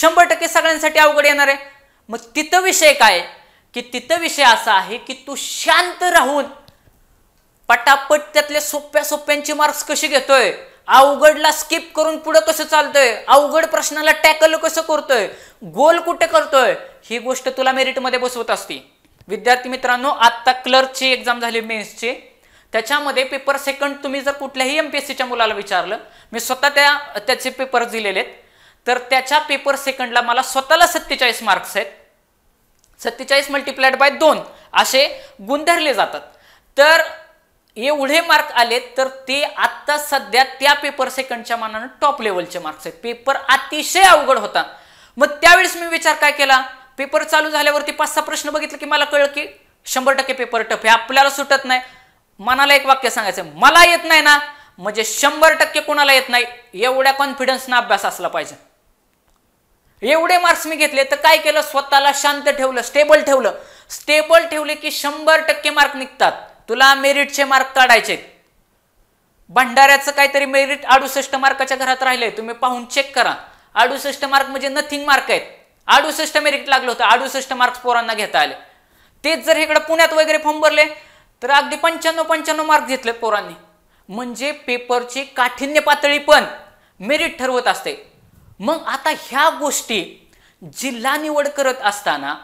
शंभर टक्के सगळ्यांसाठी अवघड येणार आहे मग तिथं विषय काय की तिथं विषय असा आहे की तू शांत राहून पटापट त्यातल्या सोप्या सोप्यांचे मार्क्स कसे घेतोय अवघडला स्किप करून पुढे कसं चालतोय अवघड प्रश्नाला टॅकल कसं करतोय गोल कुठे करतोय ही गोष्ट तुला मेरिटमध्ये बसवत असते विद्यार्थी मित्रांनो आत्ता क्लर्कची एक्झाम झाली मेन्सची त्याच्यामध्ये पेपर सेकंड तुम्ही जर कुठल्याही एम पी एस सीच्या मुलाला विचारलं मी स्वतः त्या त्याचे पेपर दिलेले आहेत तर त्याच्या पेपर सेकंडला मला स्वतःला सत्तेचाळीस मार्क्स आहेत सत्तेचाळीस मल्टिप्लाइड बाय दोन असे गुंधरले जातात तर एवढे मार्क आले तर ते आत्ता सध्या त्या पेपर सेकंडच्या मानानं टॉप लेवलचे मार्क्स आहेत पेपर अतिशय अवघड होता मग त्यावेळेस मी विचार काय केला पेपर चालू झाल्यावरती पाच सहा प्रश्न बघितले की मला कळलं की शंभर टक्के पेपर टफ हे आपल्याला सुटत नाही मनाला एक वाक्य सांगायचं मला येत नाही ना म्हणजे शंभर टक्के कोणाला येत नाही एवढ्या कॉन्फिडन्सनं अभ्यास असला पाहिजे एवढे मार्क्स मी घेतले तर काय केलं स्वतःला शांत ठेवलं स्टेबल ठेवलं स्टेबल ठेवले की शंभर टक्के मार्क निघतात तुला मेरिटचे मार्क काढायचे भंडाऱ्याचं काहीतरी मेरिट अडुसष्ट मार्काच्या घरात राहिले तुम्ही पाहून चेक करा अडुसष्ट मार्क म्हणजे नथिंग मार्क आहेत अडुसष्ट मेरिट लागलं होतं अडुसष्ट मार्क्स पोरांना घेता आले तेच जर इकडे पुण्यात वगैरे फॉर्म भरले तर अगदी पंच्याण्णव पंच्याण्णव मार्क घेतले पोरांनी म्हणजे पेपरची काठिण्य पातळी पण मेरिट ठरवत असते मग आता ह्या गोष्टी जिल्हा निवड करत असताना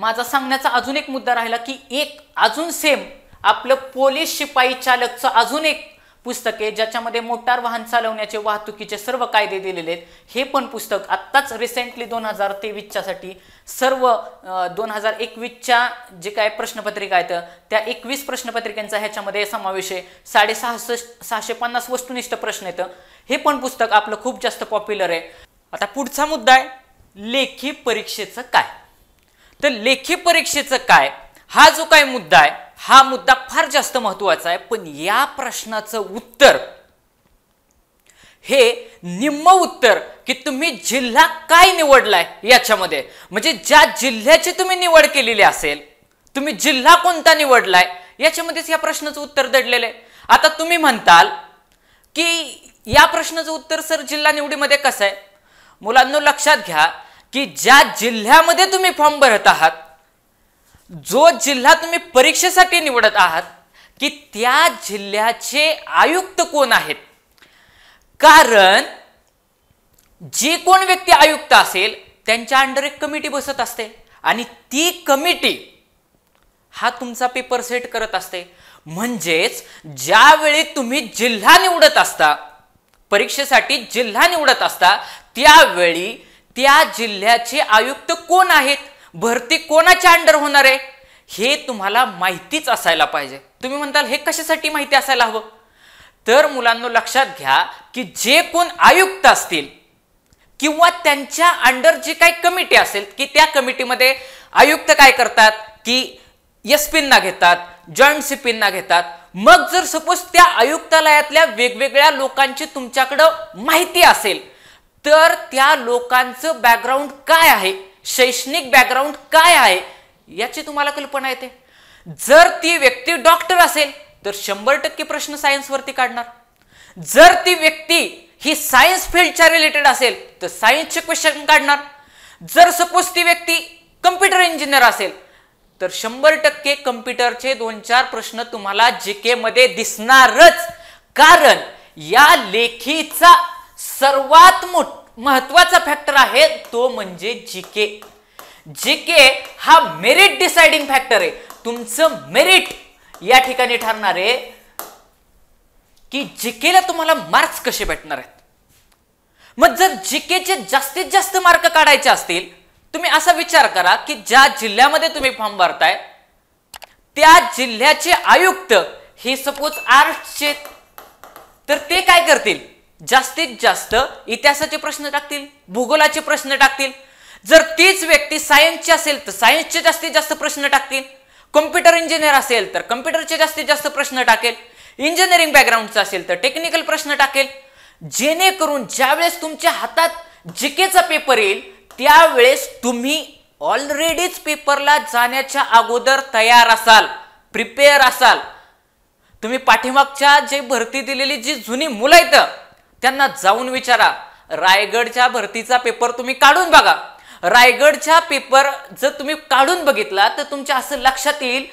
माझा सांगण्याचा अजून एक मुद्दा राहिला की एक अजून सेम आपलं पोलीस शिपाई चालकचं अजून एक पुस्तक आहे ज्याच्यामध्ये मोटार वाहन चालवण्याचे वाहतुकीचे सर्व कायदे दिलेले आहेत हे पण पुस्तक आत्ताच रिसेंटली दोन हजार साठी सर्व दोन हजार एकवीसच्या जे काय प्रश्नपत्रिका आहेत त्या एकवीस प्रश्नपत्रिकांचा ह्याच्यामध्ये समावेश आहे साडेसहासष्ट सहाशे पन्नास वस्तुनिष्ठ प्रश्न येतं हे पण पुस्तक आपलं खूप जास्त पॉप्युलर आहे आता पुढचा मुद्दा आहे लेखी परीक्षेचं काय तर लेखी परीक्षेचं काय हा जो काय मुद्दा आहे हा मुद्दा फार जास्त महत्वाचा आहे पण या प्रश्नाचं उत्तर हे निम्म उत्तर की तुम्ही जिल्हा काय निवडलाय याच्यामध्ये म्हणजे ज्या जिल्ह्याची तुम्ही निवड केलेली असेल तुम्ही जिल्हा कोणता निवडलाय याच्यामध्येच या प्रश्नाचं उत्तर दडलेलं आहे आता तुम्ही म्हणताल की या प्रश्नाचं उत्तर सर जिल्हा निवडीमध्ये कसं आहे मुलांना लक्षात घ्या की ज्या जिल्ह्यामध्ये तुम्ही फॉर्म भरत आहात जो जिल्हा तुम्ही परीक्षेसाठी निवडत आहात की त्या जिल्ह्याचे आयुक्त कोण आहेत कारण जे कोण व्यक्ती आयुक्त असेल त्यांच्या अंडर एक कमिटी बसत असते आणि ती कमिटी हा तुमचा पेपर सेट करत असते म्हणजेच ज्यावेळी तुम्ही जिल्हा निवडत असता परीक्षेसाठी जिल्हा निवडत असता त्यावेळी त्या जिल्ह्याचे आयुक्त कोण आहेत भरती कोणाच्या अंडर होणार आहे हे तुम्हाला माहितीच असायला पाहिजे तुम्ही म्हणताल हे कशासाठी माहिती असायला हवं तर मुलांना लक्षात घ्या की जे कोण आयुक्त असतील किंवा त्यांच्या अंडर जी काही कमिटी असेल की त्या कमिटीमध्ये आयुक्त काय करतात की एस पींना घेतात जॉईंट सीपींना घेतात मग जर सपोज त्या आयुक्तालयातल्या वेगवेगळ्या लोकांची तुमच्याकडं माहिती असेल तर त्या लोकांचं बॅकग्राऊंड काय आहे शैक्षणिक बॅकग्राऊंड काय आहे याची तुम्हाला कल्पना येते जर ती व्यक्ती डॉक्टर असेल तर शंभर टक्के प्रश्न सायन्सवरती काढणार जर ती व्यक्ती ही सायन्स फील्डच्या रिलेटेड असेल तर सायन्सचे क्वेश्चन काढणार जर सपोज ती व्यक्ती कम्प्युटर इंजिनियर असेल तर शंभर टक्के कम्प्युटरचे दोन चार प्रश्न तुम्हाला जी मध्ये दिसणारच कारण या लेखीचा सर्वात मोठ महत्वाचा फॅक्टर आहे तो म्हणजे जी के जी के हा मेरिट डिसाइडिंग फॅक्टर आहे तुमचं मेरिट या ठिकाणी ठरणार आहे की जीकेला तुम्हाला मार्क्स कसे भेटणार आहेत मग जर जी केचे जास्तीत जास्त मार्क काढायचे असतील तुम्ही असा विचार करा की ज्या जिल्ह्यामध्ये तुम्ही फॉर्म भरताय त्या जिल्ह्याचे आयुक्त हे सपोज आर्ट्सचे तर ते काय करतील जास्तीत जास्त इतिहासाचे प्रश्न टाकतील भूगोलाचे प्रश्न टाकतील जर तीच व्यक्ती सायन्सची असेल तर सायन्सचे जास्तीत जास्त प्रश्न टाकतील कम्प्युटर इंजिनियर असेल तर कम्प्युटरचे जास्तीत जास्त प्रश्न टाकेल इंजिनिअरिंग बॅकग्राऊंडचा असेल तर टेक्निकल प्रश्न टाकेल जेणेकरून ज्यावेळेस तुमच्या हातात जिकेचा पेपर येईल त्यावेळेस तुम्ही ऑलरेडीच पेपरला जाण्याच्या अगोदर तयार असाल प्रिपेअर असाल तुम्ही पाठीमागच्या जे भरती दिलेली जी जुनी मुलं आहेत त्यांना जाऊन विचारा रायगडच्या भरतीचा पेपर तुम्ही काढून बघा रायगडच्या पेपर जर तुम्ही काढून बघितला तर तुमच्या असं लक्षात येईल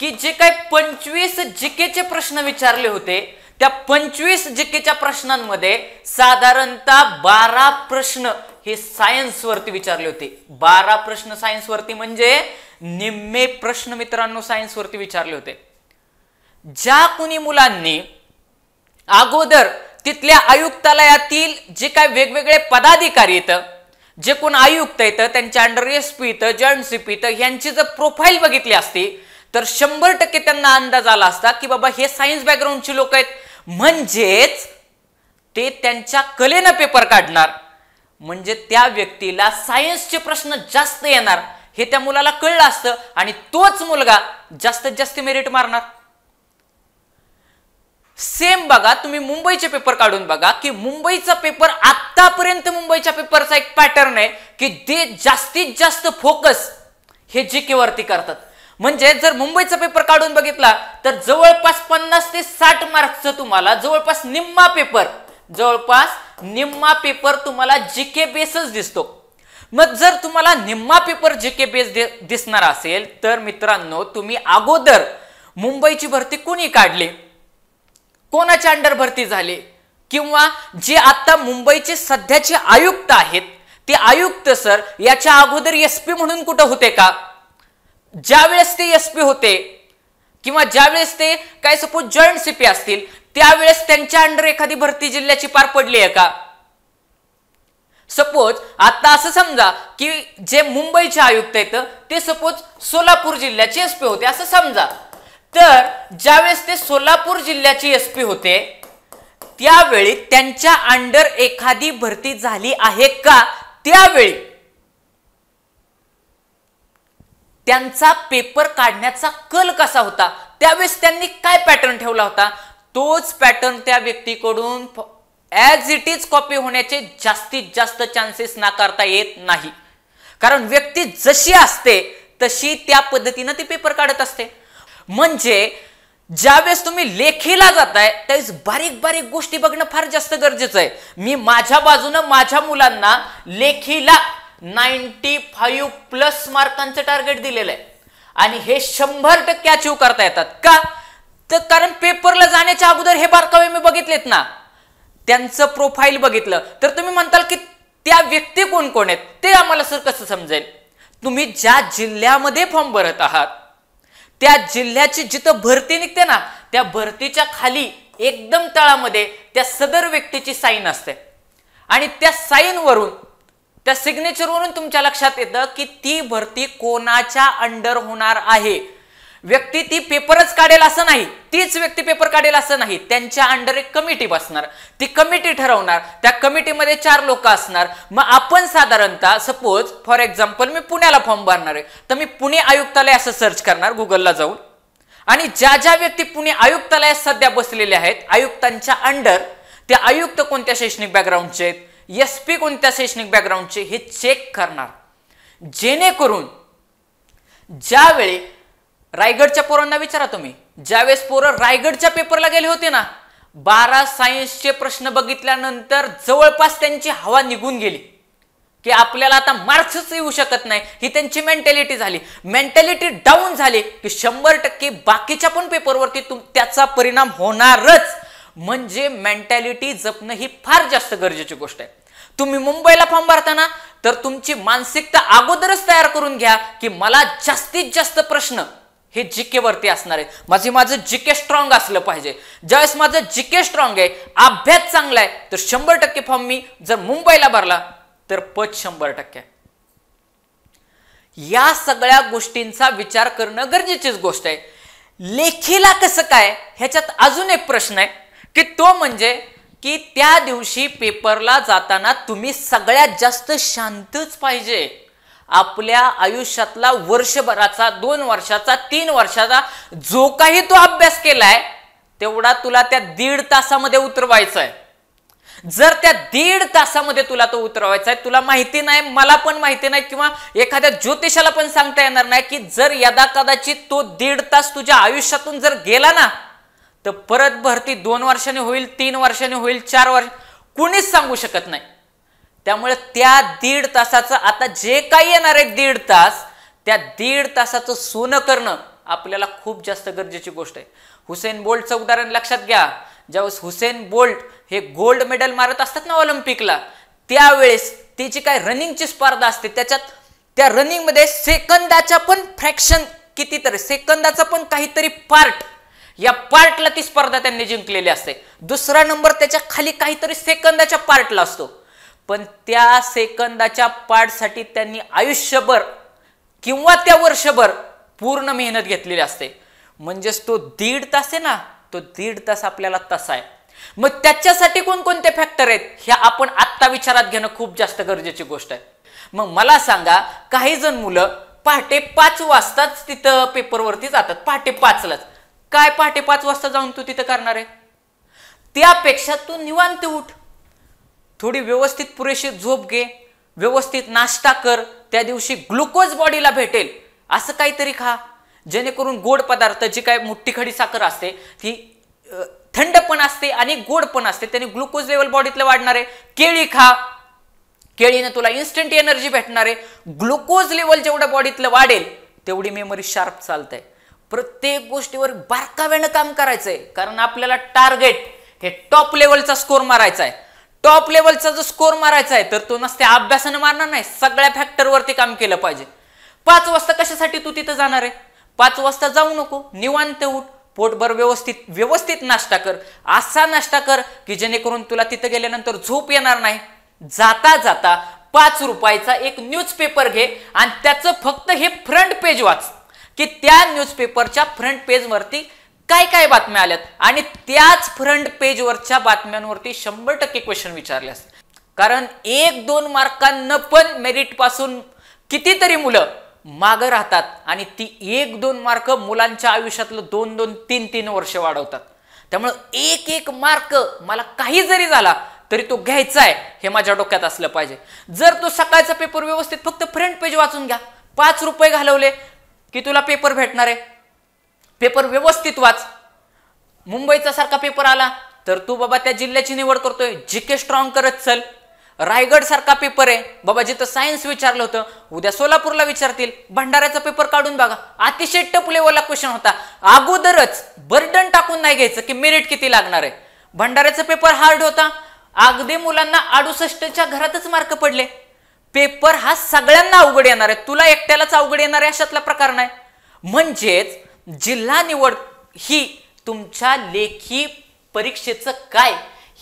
की जे काय पंचवीस जिकेचे प्रश्न विचारले होते त्या पंचवीस जिकेच्या प्रश्नांमध्ये साधारणतः बारा प्रश्न हे सायन्सवरती विचारले होते बारा प्रश्न सायन्सवरती म्हणजे निम्मे प्रश्न मित्रांनो सायन्सवरती विचारले होते ज्या कुणी मुलांनी अगोदर तिथल्या आयुक्तालयातील जे काय वेगवेगळे पदाधिकारी येतं जे कोण आयुक्त येतं त्यांच्या अंडर एस पी येतं जॉईंट सी पी येतं यांची जर प्रोफाईल बघितली असती तर शंभर टक्के त्यांना अंदाज आला असता की बाबा हे सायन्स बॅकग्राऊंडची लोक आहेत म्हणजेच ते त्यांच्या कलेनं पेपर काढणार म्हणजे त्या व्यक्तीला सायन्सचे प्रश्न जास्त येणार हे त्या मुलाला कळलं असतं आणि तोच मुलगा जास्तीत जास्त मेरिट मारणार सेम बघा तुम्ही मुंबईचे पेपर काढून बघा की मुंबईचा पेपर आतापर्यंत मुंबईच्या पेपरचा एक पॅटर्न आहे की ते जास्तीत जास्त फोकस हे जी वरती करतात म्हणजे जर मुंबईचा पेपर काढून बघितला तर जवळपास पन्नास ते साठ मार्क्सचं तुम्हाला जवळपास निम्मा पेपर जवळपास निम्मा पेपर तुम्हाला जीके बेसच दिसतो मग जर तुम्हाला निम्मा पेपर जीके बेस दिसणार असेल तर मित्रांनो तुम्ही अगोदर मुंबईची भरती कुणी काढली कोणाच्या अंडर भरती झाली किंवा जे आता मुंबईचे सध्याचे आयुक्त आहेत ते आयुक्त सर याच्या अगोदर एस पी म्हणून कुठं होते का ज्यावेळेस ते एस पी होते किंवा ज्यावेळेस ते काय सपोज जॉईंट सीपी असतील त्यावेळेस त्यांच्या अंडर एखादी भरती जिल्ह्याची पार पडली आहे का सपोज आता असं समजा की जे मुंबईचे आयुक्त आहेत ते सपोज सोलापूर जिल्ह्याचे एसपी होते असं समजा तर ज्यावेळेस ते सोलापूर जिल्ह्याचे एस पी होते त्यावेळी त्यांच्या अंडर एखादी भरती झाली आहे का त्यावेळी त्यांचा पेपर काढण्याचा कल कसा होता त्यावेळेस त्यांनी काय पॅटर्न ठेवला होता तोच पॅटर्न त्या व्यक्तीकडून ॲज इट इज कॉपी होण्याचे जास्तीत जास्त चान्सेस नाकारता येत नाही कारण व्यक्ती जशी असते तशी त्या पद्धतीनं ती पेपर काढत असते म्हणजे ज्यावेळेस तुम्ही लेखीला जाताय त्यावेळेस बारीक बारीक गोष्टी बघणं फार जास्त गरजेचं आहे मी माझ्या बाजूनं माझ्या मुलांना लेखीला नाईन्टी फाईव्ह प्लस मार्कांचं टार्गेट दिलेलं आहे आणि हे शंभर टक्के अचीव करता येतात का तर कारण पेपरला जाण्याच्या अगोदर हे बारकावे मी बघितलेत ना त्यांचं प्रोफाईल बघितलं तर तुम्ही म्हणताल की त्या व्यक्ती कोण कोण आहेत ते आम्हाला सर कसं समजेल तुम्ही ज्या जिल्ह्यामध्ये फॉर्म भरत आहात त्या जिल्ह्याची जिथं भरती निघते ना त्या भरतीच्या खाली एकदम तळामध्ये त्या सदर व्यक्तीची साईन असते आणि त्या साईनवरून त्या सिग्नेचरवरून तुमच्या लक्षात येतं की ती भरती कोणाच्या अंडर होणार आहे व्यक्ती ती पेपरच काढेल असं नाही तीच व्यक्ती पेपर काढेल असं नाही त्यांच्या अंडर एक कमिटी बसणार ती कमिटी ठरवणार त्या कमिटीमध्ये चार लोक असणार मग आपण साधारणतः सपोज फॉर एक्झाम्पल मी पुण्याला फॉर्म भरणार आहे तर मी पुणे आयुक्तालय असं सर्च करणार गुगलला जाऊन आणि ज्या ज्या व्यक्ती पुणे आयुक्तालयात सध्या बसलेल्या आहेत आयुक्तांच्या अंडर ते आयुक्त कोणत्या शैक्षणिक बॅकग्राऊंडचे आहेत एस पी कोणत्या शैक्षणिक बॅकग्राऊंडचे हे चेक करणार जेणेकरून ज्यावेळी रायगडच्या पोरांना विचारा तुम्ही ज्यावेळेस पोरं रायगडच्या पेपरला गेले होते ना बारा सायन्सचे प्रश्न बघितल्यानंतर जवळपास त्यांची हवा निघून गेली की आपल्याला आता मार्क्सच येऊ शकत नाही ही त्यांची मेंटॅलिटी झाली मेंटॅलिटी डाऊन झाली की शंभर टक्के बाकीच्या पण पेपरवरती तुम त्याचा परिणाम होणारच म्हणजे मेंटॅलिटी जपणं ही फार जास्त गरजेची गोष्ट आहे तुम्ही मुंबईला फॉर्म भरताना तर तुमची मानसिकता अगोदरच तयार करून घ्या की मला जास्तीत जास्त प्रश्न हे जी वरती असणार आहे माझे माझं जिके स्ट्रॉंग असलं पाहिजे ज्यावेळेस माझं जिके स्ट्रॉंग आहे अभ्यास चांगला आहे तर शंभर टक्के फॉर्म मी जर मुंबईला भरला तर पद शंभर टक्के या सगळ्या गोष्टींचा विचार करणं गरजेचीच गोष्ट आहे लेखीला कसं काय ह्याच्यात अजून एक प्रश्न आहे की तो म्हणजे की त्या दिवशी पेपरला जाताना तुम्ही सगळ्यात जास्त शांतच पाहिजे आपल्या आयुष्यातला वर्षभराचा दोन वर्षाचा तीन वर्षाचा जो काही तो अभ्यास केलाय तेवढा तुला त्या दीड तासामध्ये उतरवायचा आहे जर त्या दीड तासामध्ये तुला तो उतरवायचा आहे तुला माहिती नाही मला पण माहिती नाही किंवा एखाद्या ज्योतिषाला पण सांगता येणार नाही की जर यदा कदाचित तो दीड तास तुझ्या आयुष्यातून जर गेला ना तर परत भरती दोन वर्षाने होईल तीन वर्षाने होईल चार वर्ष कुणीच सांगू शकत नाही त्यामुळे त्या दीड तासाचं आता जे काही येणार आहे दीड तास त्या दीड तासाचं सोनं करणं आपल्याला खूप जास्त गरजेची गोष्ट आहे हुसेन बोल्टचं उदाहरण लक्षात घ्या ज्यावेळेस हुसेन बोल्ट हे गोल्ड मेडल मारत असतात ना ऑलिम्पिकला त्यावेळेस ती जी काय रनिंगची स्पर्धा असते त्याच्यात त्या रनिंगमध्ये सेकंदाच्या पण फ्रॅक्शन कितीतरी सेकंदाचा पण काहीतरी पार्ट या पार्टला ती स्पर्धा त्यांनी जिंकलेली असते दुसरा नंबर त्याच्या खाली काहीतरी सेकंदाच्या पार्टला असतो पण त्या सेकंदाच्या पाठसाठी त्यांनी आयुष्यभर किंवा त्या वर्षभर पूर्ण मेहनत घेतलेली असते म्हणजेच तो दीड तास आहे ना तो दीड तास आपल्याला तसा आहे मग त्याच्यासाठी कोणकोणते फॅक्टर आहेत ह्या आपण आत्ता विचारात घेणं खूप जास्त गरजेची गोष्ट आहे मग मला सांगा काही जण मुलं पहाटे पाच वाजताच तिथं पेपरवरती जातात पहाटे पाचलाच काय पहाटे पाच वाजता जाऊन तू तिथं करणार आहे त्यापेक्षा तू निवांत उठ थोडी व्यवस्थित पुरेशी झोप घे व्यवस्थित नाश्ता कर त्या दिवशी ग्लुकोज बॉडीला भेटेल असं काहीतरी खा जेणेकरून गोड पदार्थ जी काय मोठी खडी साखर असते ती थंड पण असते आणि गोड पण असते त्याने ग्लुकोज लेवल बॉडीतलं वाढणार आहे केळी खा केळीने तुला इन्स्टंट एनर्जी भेटणार आहे ग्लुकोज लेवल जेवढं बॉडीतलं वाढेल तेवढी मेमरी शार्प चालत आहे प्रत्येक गोष्टीवर बारकाव्यानं काम करायचं आहे कारण आपल्याला टार्गेट हे टॉप लेवलचा स्कोर मारायचा आहे टॉप लेवलचा जो स्कोर मारायचा आहे तर तो नसते अभ्यासाने मारणार नाही सगळ्या फॅक्टरवरती काम केलं पाहिजे पाच वाजता कशासाठी तू तिथं जाणार आहे पाच वाजता जाऊ नको निवांत उठ पोटभर व्यवस्थित व्यवस्थित नाश्ता कर असा नाश्ता कर की जेणेकरून तुला तिथं गेल्यानंतर झोप येणार नाही जाता जाता पाच रुपयाचा एक न्यूजपेपर घे आणि त्याचं फक्त हे फ्रंट पेज वाच की त्या न्यूजपेपरच्या फ्रंट पेजवरती काय काय बातम्या आल्यात आणि त्याच फ्रंट पेजवरच्या बातम्यांवरती शंभर टक्के क्वेश्चन विचारले कारण एक दोन मार्कांना पण मेरिट पासून कितीतरी मुलं मागं राहतात आणि ती एक दोन मार्क मुलांच्या आयुष्यातलं दोन दोन तीन तीन वर्ष वाढवतात त्यामुळं एक एक मार्क मला काही जरी झाला तरी तो घ्यायचा आहे हे माझ्या डोक्यात असलं पाहिजे जर तो सकाळचा पेपर व्यवस्थित फक्त फ्रंट पेज वाचून घ्या पाच रुपये घालवले की तुला पेपर भेटणार आहे पेपर व्यवस्थित वाच मुंबईचा सारखा पेपर आला तर तू बाबा त्या जिल्ह्याची निवड करतोय जिके स्ट्रॉंग करत चल रायगड सारखा पेपर आहे बाबा जिथं सायन्स विचारलं होतं उद्या सोलापूरला विचारतील भंडाऱ्याचा पेपर काढून बघा अतिशय टप लेवलला क्वेश्चन होता अगोदरच बर्डन टाकून नाही घ्यायचं की मेरिट किती लागणार आहे भंडाऱ्याचा पेपर हार्ड होता अगदी मुलांना अडुसष्टच्या घरातच मार्क पडले पेपर हा सगळ्यांना अवघड येणार आहे तुला एकट्यालाच अवघड येणार आहे अशातला प्रकार नाही म्हणजेच जिल्हा निवड ही तुमच्या लेखी परीक्षेचं काय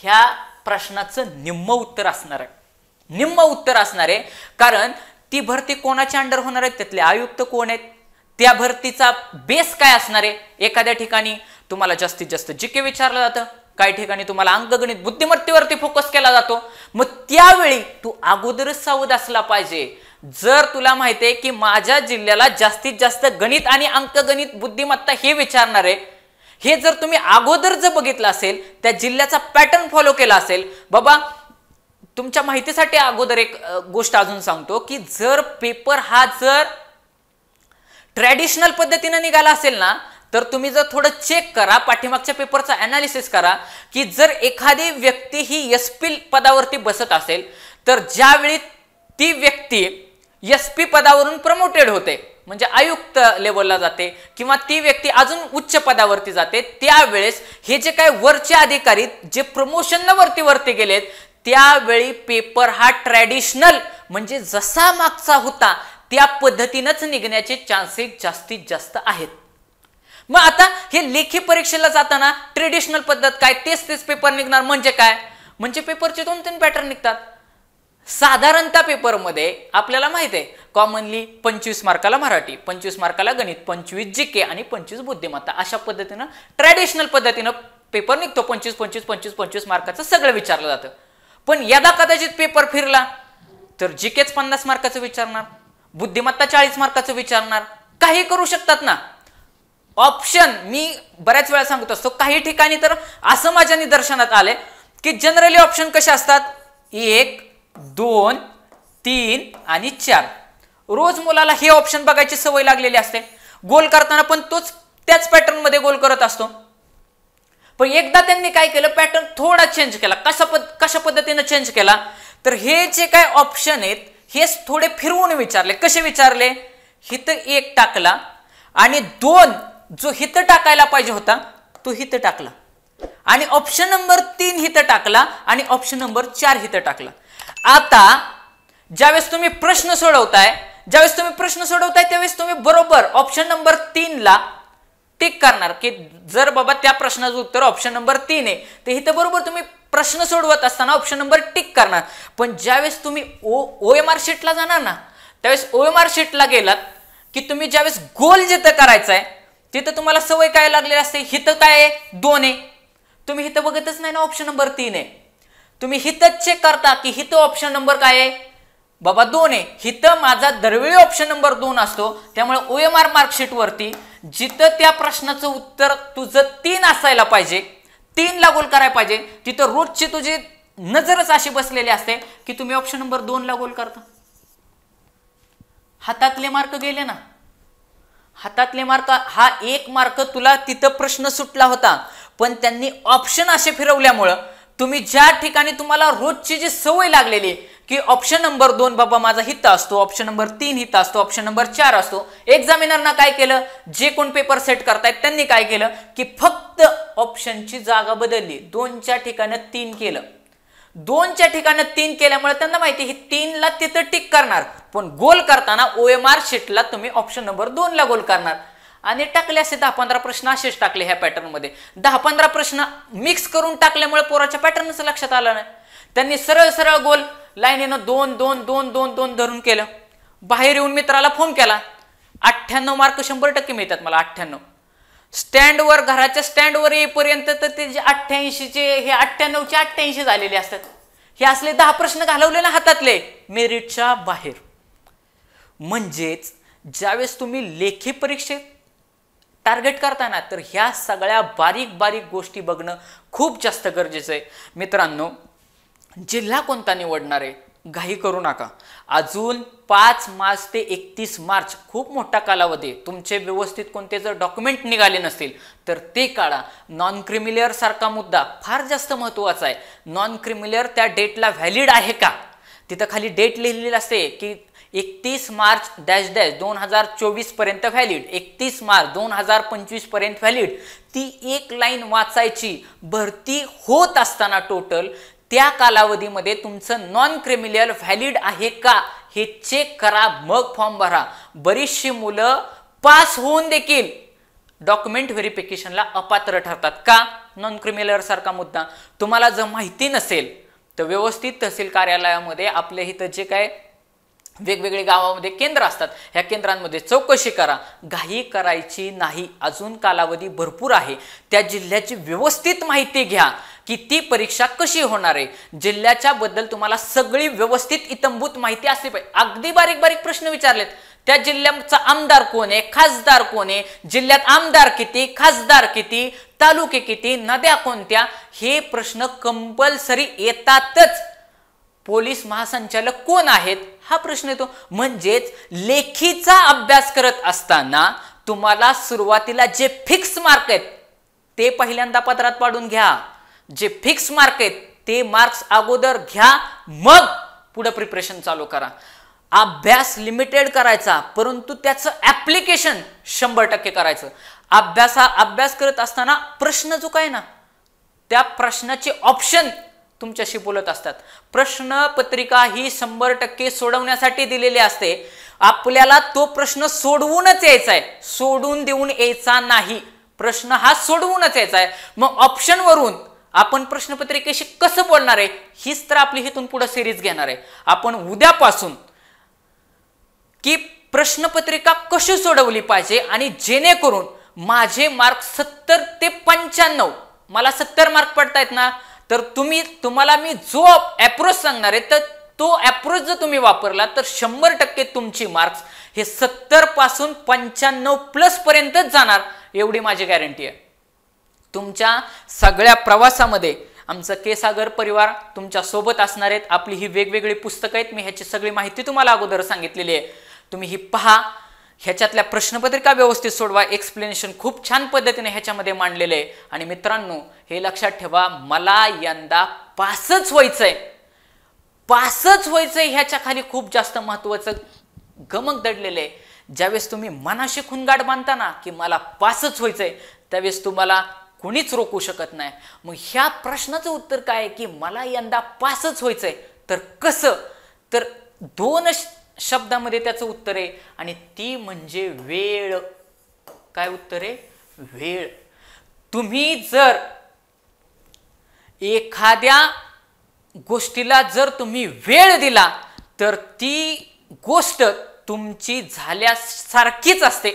ह्या प्रश्नाचं निम्म उत्तर असणार आहे निम्म उत्तर असणार आहे कारण ती भरती कोणाच्या अंडर होणार आहे त्यातले आयुक्त कोण आहेत त्या भरतीचा बेस काय असणार आहे एखाद्या ठिकाणी तुम्हाला जास्तीत जास्त जिके विचारलं जातं काही ठिकाणी तुम्हाला अंगगणित बुद्धिमत्तेवरती फोकस केला जातो मग त्यावेळी तू अगोदरच सावध असला पाहिजे जर तुला माहिती आहे की माझ्या जिल्ह्याला जास्तीत जास्त गणित आणि अंकगणित बुद्धिमत्ता हे विचारणार आहे हे जर तुम्ही अगोदर जर बघितलं असेल त्या जिल्ह्याचा पॅटर्न फॉलो केला असेल बाबा तुमच्या माहितीसाठी अगोदर एक गोष्ट अजून सांगतो की जर पेपर हा जर ट्रॅडिशनल पद्धतीनं निघाला असेल ना तर तुम्ही जर थोडं चेक करा पाठीमागच्या पेपरचा अनालिसिस करा की जर एखादी व्यक्ती ही एस पदावरती बसत असेल तर ज्यावेळी ती व्यक्ती एस पी पदावरून प्रमोटेड होते म्हणजे आयुक्त लेवलला जाते किंवा ती व्यक्ती अजून उच्च पदावरती जाते त्यावेळेस हे जे काय वरचे अधिकारी जे प्रमोशन वरती वरती गेलेत त्यावेळी पेपर हा ट्रॅडिशनल म्हणजे जसा मागचा होता त्या पद्धतीनंच निघण्याचे चान्सेस जास्तीत जास्त आहेत मग आता हे लेखी परीक्षेला जाताना ट्रेडिशनल पद्धत काय तेच तेच पेपर निघणार म्हणजे काय म्हणजे पेपरचे दोन तीन पॅटर्न निघतात साधारणतः पेपरमध्ये आपल्याला माहिती आहे कॉमनली पंचवीस मार्काला मराठी पंचवीस मार्काला गणित पंचवीस जी के आणि पंचवीस बुद्धिमत्ता अशा पद्धतीनं ट्रॅडिशनल पद्धतीनं पेपर निघतो पंचवीस पंचवीस पंचवीस पंचवीस मार्काचं सगळं विचारलं जातं पण यदा कदाचित पेपर फिरला तर जी केच पन्नास मार्काचं विचारणार बुद्धिमत्ता चाळीस मार्काचं विचारणार काही करू शकतात ना ऑप्शन मी बऱ्याच वेळा सांगत असतो काही ठिकाणी तर असं माझ्या निदर्शनात आले की जनरली ऑप्शन कसे असतात एक दोन तीन आणि चार रोज मुलाला हे ऑप्शन बघायची सवय लागलेली असते गोल करताना पण तोच त्याच पॅटर्नमध्ये गोल करत असतो पण एकदा त्यांनी काय केलं पॅटर्न थोडा चेंज केला कशा पद कशा पद्धतीनं चेंज केला तर हे जे काय ऑप्शन आहेत हेच थोडे फिरवून विचारले कसे विचारले हित एक टाकला आणि दोन जो हित टाकायला पाहिजे होता तो हित टाकला आणि ऑप्शन नंबर तीन हित टाकला आणि ऑप्शन नंबर चार हित टाकला आता ज्यावेळेस तुम्ही प्रश्न सोडवताय ज्यावेळेस तुम्ही प्रश्न सोडवताय त्यावेळेस तुम्ही बरोबर ऑप्शन नंबर तीनला टिक करणार की जर बाबा त्या प्रश्नाचं उत्तर ऑप्शन नंबर तीन आहे तर इथं बरोबर तुम्ही प्रश्न सोडवत असताना ऑप्शन नंबर टिक करणार पण ज्यावेळेस तुम्ही ओ ओ एम आर शीटला जाणार ना त्यावेळेस ओ एम आर शीटला गेलात की तुम्ही ज्यावेळेस गोल जिथं करायचं आहे तिथं तुम्हाला सवय काय लागलेली असते हिथं काय आहे दोन आहे तुम्ही हिथं बघतच नाही ना ऑप्शन नंबर तीन आहे तुम्ही हितच चेक करता की हित ऑप्शन नंबर काय आहे बाबा दोन आहे हित माझा दरवेळी ऑप्शन नंबर दोन असतो त्यामुळे ओ एम आर मार्कशीटवरती जिथं त्या प्रश्नाचं उत्तर तुझं तीन असायला पाहिजे तीनला गोल करायला पाहिजे तिथं रोजची तुझी नजरच अशी बसलेली असते की तुम्ही ऑप्शन नंबर दोनला गोल करता हातातले मार्क गेले ना हातातले मार्क हा एक मार्क तुला तिथं प्रश्न सुटला होता पण त्यांनी ऑप्शन असे फिरवल्यामुळं तुम्ही ज्या ठिकाणी तुम्हाला रोजची जी सवय लागलेली की ऑप्शन नंबर दोन बाबा माझा हित असतो ऑप्शन नंबर तीन हित असतो ऑप्शन नंबर चार असतो एक्झामिनरना काय केलं जे कोण पेपर सेट करतायत त्यांनी काय केलं की फक्त ऑप्शनची जागा बदलली दोनच्या ठिकाणी तीन केलं दोनच्या ठिकाणी तीन केल्यामुळे त्यांना माहिती ही तीनला तिथं टिक करणार पण गोल करताना ओ एम आर शीटला तुम्ही ऑप्शन नंबर दोनला गोल करणार आणि टाकले असे दहा पंधरा प्रश्न असेच टाकले ह्या पॅटर्नमध्ये दहा पंधरा प्रश्न मिक्स करून टाकल्यामुळे पोराच्या पॅटर्नच लक्षात आला नाही त्यांनी सरळ सरळ गोल लाईनीनं दोन दोन दोन दोन दोन धरून केलं बाहेर येऊन मित्राला फोन केला अठ्ठ्याण्णव मार्क शंभर टक्के मिळतात मला अठ्ठ्याण्णव स्टँडवर घराच्या स्टँडवर येईपर्यंत तर ते जे अठ्ठ्याऐंशीचे हे अठ्ठ्याण्णवचे अठ्ठ्याऐंशी झालेले असतात हे असले दहा प्रश्न घालवले ना हातातले मेरिटच्या बाहेर म्हणजेच ज्यावेळेस तुम्ही लेखी परीक्षेत टार्गेट करताना तर ह्या सगळ्या बारीक बारीक गोष्टी बघणं खूप जास्त गरजेचं आहे मित्रांनो जिल्हा कोणता निवडणार आहे घाई करू नका अजून पाच मार्च ते एकतीस मार्च खूप मोठा कालावधी तुमचे व्यवस्थित कोणते जर डॉक्युमेंट निघाले नसतील तर ते काढा नॉन क्रिमिलियर सारखा मुद्दा फार जास्त महत्त्वाचा आहे नॉन क्रिमिलियर त्या डेटला व्हॅलिड आहे का तिथं खाली डेट लिहिलेली असते की एकतीस मार्च डॅश डॅश दोन हजार चोवीस पर्यंत व्हॅलिड एकतीस मार्च दोन हजार पंचवीस पर्यंत व्हॅलिड ती एक लाईन वाचायची भरती होत असताना टोटल त्या कालावधीमध्ये तुमचं नॉन क्रिमिनल व्हॅलिड आहे का हे चेक करा मग फॉर्म भरा बरीचशी मुलं पास होऊन देखील डॉक्युमेंट व्हेरिफिकेशनला अपात्र ठरतात का नॉन क्रिमिनल सारखा मुद्दा तुम्हाला जर माहिती नसेल तर व्यवस्थित तहसील कार्यालयामध्ये आपले इथं जे काय वेगवेगळे गावामध्ये केंद्र असतात ह्या केंद्रांमध्ये चौकशी करा घाई करायची नाही अजून कालावधी भरपूर आहे त्या जिल्ह्याची व्यवस्थित माहिती घ्या की ती परीक्षा कशी होणार आहे जिल्ह्याच्या बद्दल तुम्हाला सगळी व्यवस्थित इतंभूत माहिती असली पाहिजे अगदी बारीक बारीक प्रश्न विचारलेत त्या जिल्ह्याचा आमदार कोण आहे खासदार कोण आहे जिल्ह्यात आमदार किती खासदार किती तालुके किती नद्या कोणत्या हे प्रश्न कंपल्सरी येतातच पोलीस महासंचालक कोण आहेत हा प्रश्न येतो म्हणजेच लेखीचा अभ्यास करत असताना तुम्हाला सुरुवातीला जे फिक्स मार्क आहेत ते पहिल्यांदा पत्रात पाडून घ्या जे फिक्स मार्क आहेत ते मार्क्स अगोदर घ्या मग पुढे प्रिपरेशन चालू करा अभ्यास लिमिटेड करायचा परंतु त्याचं ऍप्लिकेशन शंभर टक्के करायचं अभ्यास हा अभ्यास करत असताना प्रश्न जो काय ना त्या प्रश्नाचे ऑप्शन तुमच्याशी बोलत असतात प्रश्नपत्रिका ही शंभर टक्के सोडवण्यासाठी दिलेली असते आपल्याला तो प्रश्न सोडवूनच यायचा आहे सोडून देऊन यायचा नाही प्रश्न हा सोडवूनच यायचा आहे मग ऑप्शन वरून आपण प्रश्नपत्रिकेशी कसं बोलणार आहे हीच तर आपली इथून पुढे सिरीज घेणार आहे आपण उद्यापासून की प्रश्नपत्रिका कशी सोडवली पाहिजे आणि जेणेकरून माझे मार्क सत्तर ते पंच्याण्णव मला सत्तर मार्क पडतायत ना तर तुम्ही तुम्हाला मी जो अप्रोच सांगणार आहे तर तो अप्रोच जर तुम्ही वापरला तर शंभर टक्के तुमची मार्क्स हे सत्तर पासून पंच्याण्णव प्लस पर्यंतच जाणार एवढी माझी गॅरंटी आहे तुमच्या सगळ्या प्रवासामध्ये आमचं केसागर परिवार तुमच्या सोबत असणार आहेत आपली ही वेगवेगळी पुस्तकं आहेत मी ह्याची सगळी माहिती तुम्हाला अगोदर सांगितलेली आहे तुम्ही ही पहा ह्याच्यातल्या प्रश्नपत्रिका व्यवस्थित सोडवा एक्सप्लेनेशन खूप छान पद्धतीने ह्याच्यामध्ये मांडलेलं आहे आणि मित्रांनो हे लक्षात ठेवा मला यंदा पासच व्हायचंय पासच व्हायचंय ह्याच्या खाली खूप जास्त महत्त्वाचं गमक दडलेलं आहे ज्यावेळेस तुम्ही मनाशी खुनगाड बांधताना की मला पासच व्हायचं आहे त्यावेळेस तुम्हाला कुणीच रोखू शकत नाही मग ह्या प्रश्नाचं उत्तर काय आहे की मला यंदा पासच व्हायचं आहे तर कसं तर दोन शब्दामध्ये त्याचं उत्तर आहे आणि ती म्हणजे वेळ काय उत्तर आहे वेळ तुम्ही जर एखाद्या गोष्टीला जर तुम्ही वेळ दिला तर ती गोष्ट तुमची झाल्यासारखीच असते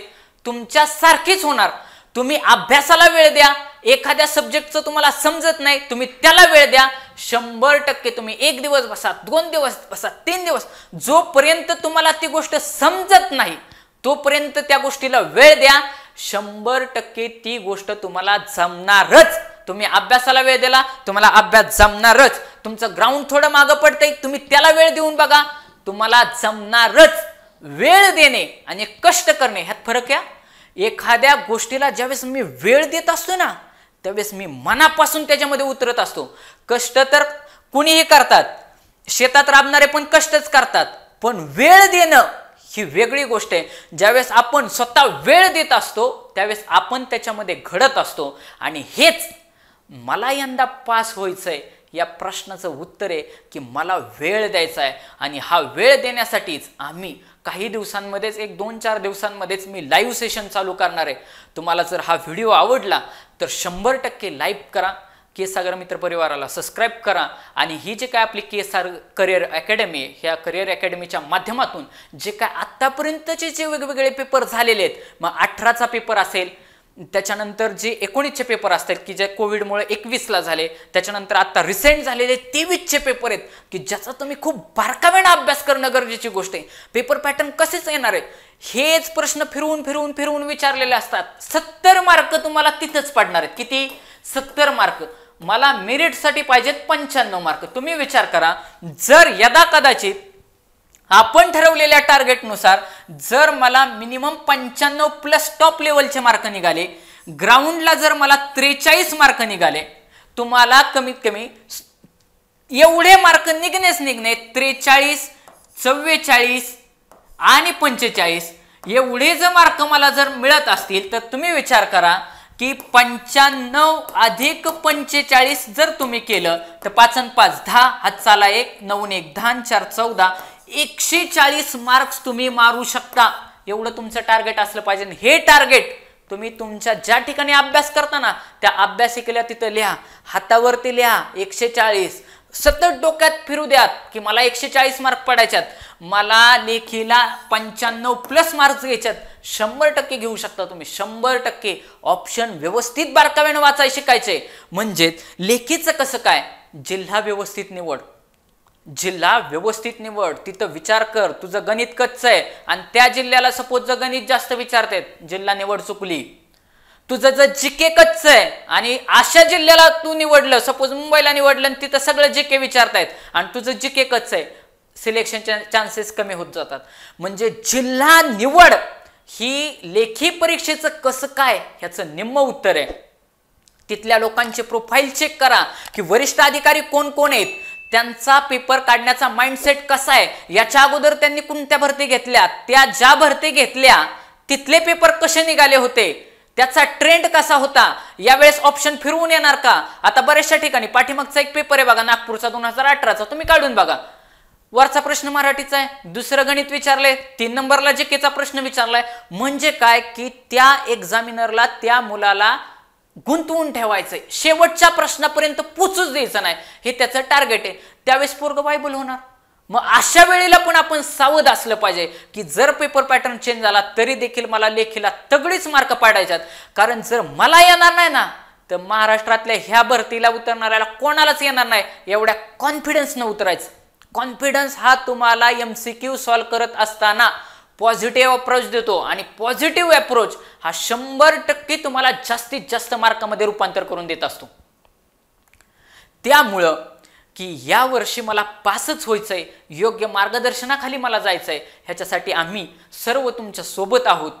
तुमच्यासारखीच होणार तुम्ही अभ्यासाला वेळ द्या एखाद्या सब्जेक्टचं तुम्हाला समजत नाही तुम्ही त्याला वेळ द्या शंभर टक्के तुम्ही एक दिवस बसा दोन दिवस बसा तीन दिवस जोपर्यंत तुम्हाला ती गोष्ट समजत नाही तोपर्यंत त्या गोष्टीला वेळ द्या शंभर टक्के ती गोष्ट तुम्हाला जमणारच तुम्ही अभ्यासाला वेळ दिला तुम्हाला अभ्यास जमणारच तुमचं ग्राउंड थोडं मागं पडतंय तुम्ही त्याला वेळ देऊन बघा तुम्हाला जमणारच वेळ देणे आणि कष्ट करणे ह्यात फरक या एखाद्या गोष्टीला ज्यावेळेस मी वेळ देत असतो ना त्यावेळेस मी मनापासून त्याच्यामध्ये उतरत असतो कष्ट तर कुणीही करतात शेतात राबणारे पण कष्टच करतात पण वेळ देणं ही वेगळी गोष्ट आहे ज्यावेळेस आपण स्वतः वेळ देत असतो त्यावेळेस आपण त्याच्यामध्ये घडत असतो आणि हेच मला यंदा पास व्हायचं आहे या प्रश्नाचं उत्तर आहे की मला वेळ द्यायचा आहे आणि हा वेळ देण्यासाठीच आम्ही काही दिवसांमध्येच एक दोन चार दिवसांमध्येच मी लाईव्ह सेशन चालू करणार आहे तुम्हाला जर हा व्हिडिओ आवडला तर शंभर टक्के लाईव्ह करा सागर मित्र परिवाराला सबस्क्राईब करा आणि ही जे काय आपली केसार करिअर अकॅडमी ह्या करिअर अकॅडमीच्या माध्यमातून जे काय आत्तापर्यंतचे जे वेगवेगळे पेपर झालेले आहेत मग अठराचा पेपर असेल त्याच्यानंतर जे एकोणीसचे पेपर असतात की जे कोविडमुळे एकवीसला झाले त्याच्यानंतर आत्ता रिसेंट झालेले तेवीसचे पेपर आहेत की ज्याचा तुम्ही खूप बारकावेना अभ्यास करणं गरजेची गोष्ट आहे पेपर पॅटर्न कसेच येणार आहे हेच प्रश्न फिरवून फिरवून फिरवून विचारलेले असतात सत्तर मार्क तुम्हाला तिथंच पडणार आहेत किती सत्तर मार्क मला मेरिटसाठी पाहिजेत पंच्याण्णव मार्क तुम्ही विचार करा जर यदा कदाचित आपण ठरवलेल्या टार्गेटनुसार जर मला मिनिमम पंच्याण्णव प्लस टॉप लेवलचे मार्क निघाले ग्राउंडला जर मला त्रेचाळीस मार्क निघाले तुम्हाला कमीत कमी एवढे मार्क निघणेच निघणे त्रेचाळीस चव्वेचाळीस आणि पंचेचाळीस एवढे जर मार्क मला जर मिळत असतील तर तुम्ही विचार करा की पंच्याण्णव अधिक पंचेचाळीस जर तुम्ही केलं तर पाच आणि पाच दहा हातचाला एक नऊ एक दहा चार चौदा एकशे चाळीस मार्क्स तुम्ही मारू शकता एवढं तुमचं टार्गेट असलं पाहिजे हे टार्गेट तुम्ही तुमच्या ज्या ठिकाणी अभ्यास करताना त्या अभ्यासिकेला तिथं लिहा हातावरती लिहा एकशे चाळीस सतत डोक्यात फिरू द्यात की मला एकशे चाळीस मार्क पडायच्यात मला लेखीला पंच्याण्णव प्लस मार्क्स घ्यायच्यात शंभर टक्के घेऊ शकता तुम्ही शंभर टक्के ऑप्शन व्यवस्थित बारकाव्याने वाचाय शिकायचे म्हणजेच लेखीचं कसं काय जिल्हा व्यवस्थित निवड जिल्हा व्यवस्थित निवड तिथं विचार कर तुझं गणित कच्च आहे आणि त्या जिल्ह्याला सपोज जर गणित जास्त विचारतात जिल्हा निवड चुकली तुझं जर जिके कच्च आहे आणि अशा जिल्ह्याला तू निवडलं सपोज मुंबईला निवडलं आणि तिथं सगळं जिके विचारतायत आणि तुझं जिके कच्च आहे सिलेक्शनच्या चान्सेस कमी होत जातात म्हणजे जिल्हा निवड ही लेखी परीक्षेचं कसं काय ह्याचं निम्म उत्तर आहे तिथल्या लोकांचे प्रोफाईल चेक करा की वरिष्ठ अधिकारी कोण कोण आहेत त्यांचा पेपर काढण्याचा माइंडसेट कसा आहे याच्या अगोदर त्यांनी कोणत्या भरती घेतल्या त्या ज्या भरती घेतल्या तिथले पेपर कसे निघाले होते त्याचा ट्रेंड कसा होता यावेळेस ऑप्शन फिरवून येणार का आता बऱ्याचशा ठिकाणी पाठीमागचा एक पेपर आहे बघा नागपूरचा दोन हजार अठराचा तुम्ही काढून बघा वरचा प्रश्न मराठीचा आहे दुसरं गणित विचारले तीन नंबरला जे केचा प्रश्न विचारलाय म्हणजे काय की त्या एक्झामिनरला त्या मुलाला गुंतवून ठेवायचं शेवटच्या प्रश्नापर्यंत पोचूच द्यायचं नाही हे त्याचं टार्गेट आहे त्यावेळेस पोरग बायबल होणार मग अशा वेळेला पण आपण सावध असलं पाहिजे की जर पेपर पॅटर्न चेंज झाला तरी देखील मला लेखीला तगडीच मार्क पाडायच्यात कारण जर मला येणार नाही ना तर महाराष्ट्रातल्या ह्या भरतीला उतरणाऱ्याला कोणालाच येणार नाही एवढ्या कॉन्फिडन्सनं उतरायचं कॉन्फिडन्स हा तुम्हाला एम सी क्यू सॉल्व्ह करत असताना पॉझिटिव्ह अप्रोच देतो आणि पॉझिटिव्ह अप्रोच हा शंभर टक्के तुम्हाला जास्तीत जास्त मार्कामध्ये रूपांतर करून देत असतो त्यामुळं की या वर्षी मला पासच व्हायचं आहे योग्य मार्गदर्शनाखाली मला जायचं आहे ह्याच्यासाठी आम्ही सर्व तुमच्या सोबत आहोत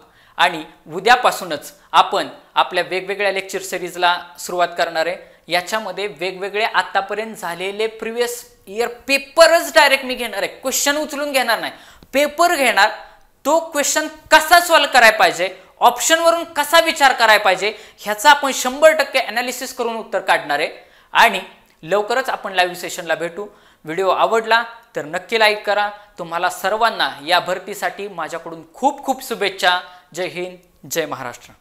आणि उद्यापासूनच आपण आपल्या वेगवेगळ्या लेक्चर सिरीजला सुरुवात करणार आहे याच्यामध्ये वेगवेगळे आत्तापर्यंत झालेले प्रिव्हियस इयर पेपरच डायरेक्ट मी घेणार आहे क्वेश्चन उचलून घेणार नाही पेपर घेणार तो क्वेश्चन कसा सॉल्व करायला पाहिजे ऑप्शनवरून कसा विचार करायला पाहिजे ह्याचा आपण शंभर टक्के अनालिसिस करून उत्तर काढणार आहे आणि लवकरच आपण लाईव्ह सेशनला भेटू व्हिडिओ आवडला तर नक्की लाईक करा तुम्हाला सर्वांना या भरतीसाठी माझ्याकडून खूप खूप शुभेच्छा जय हिंद जय महाराष्ट्र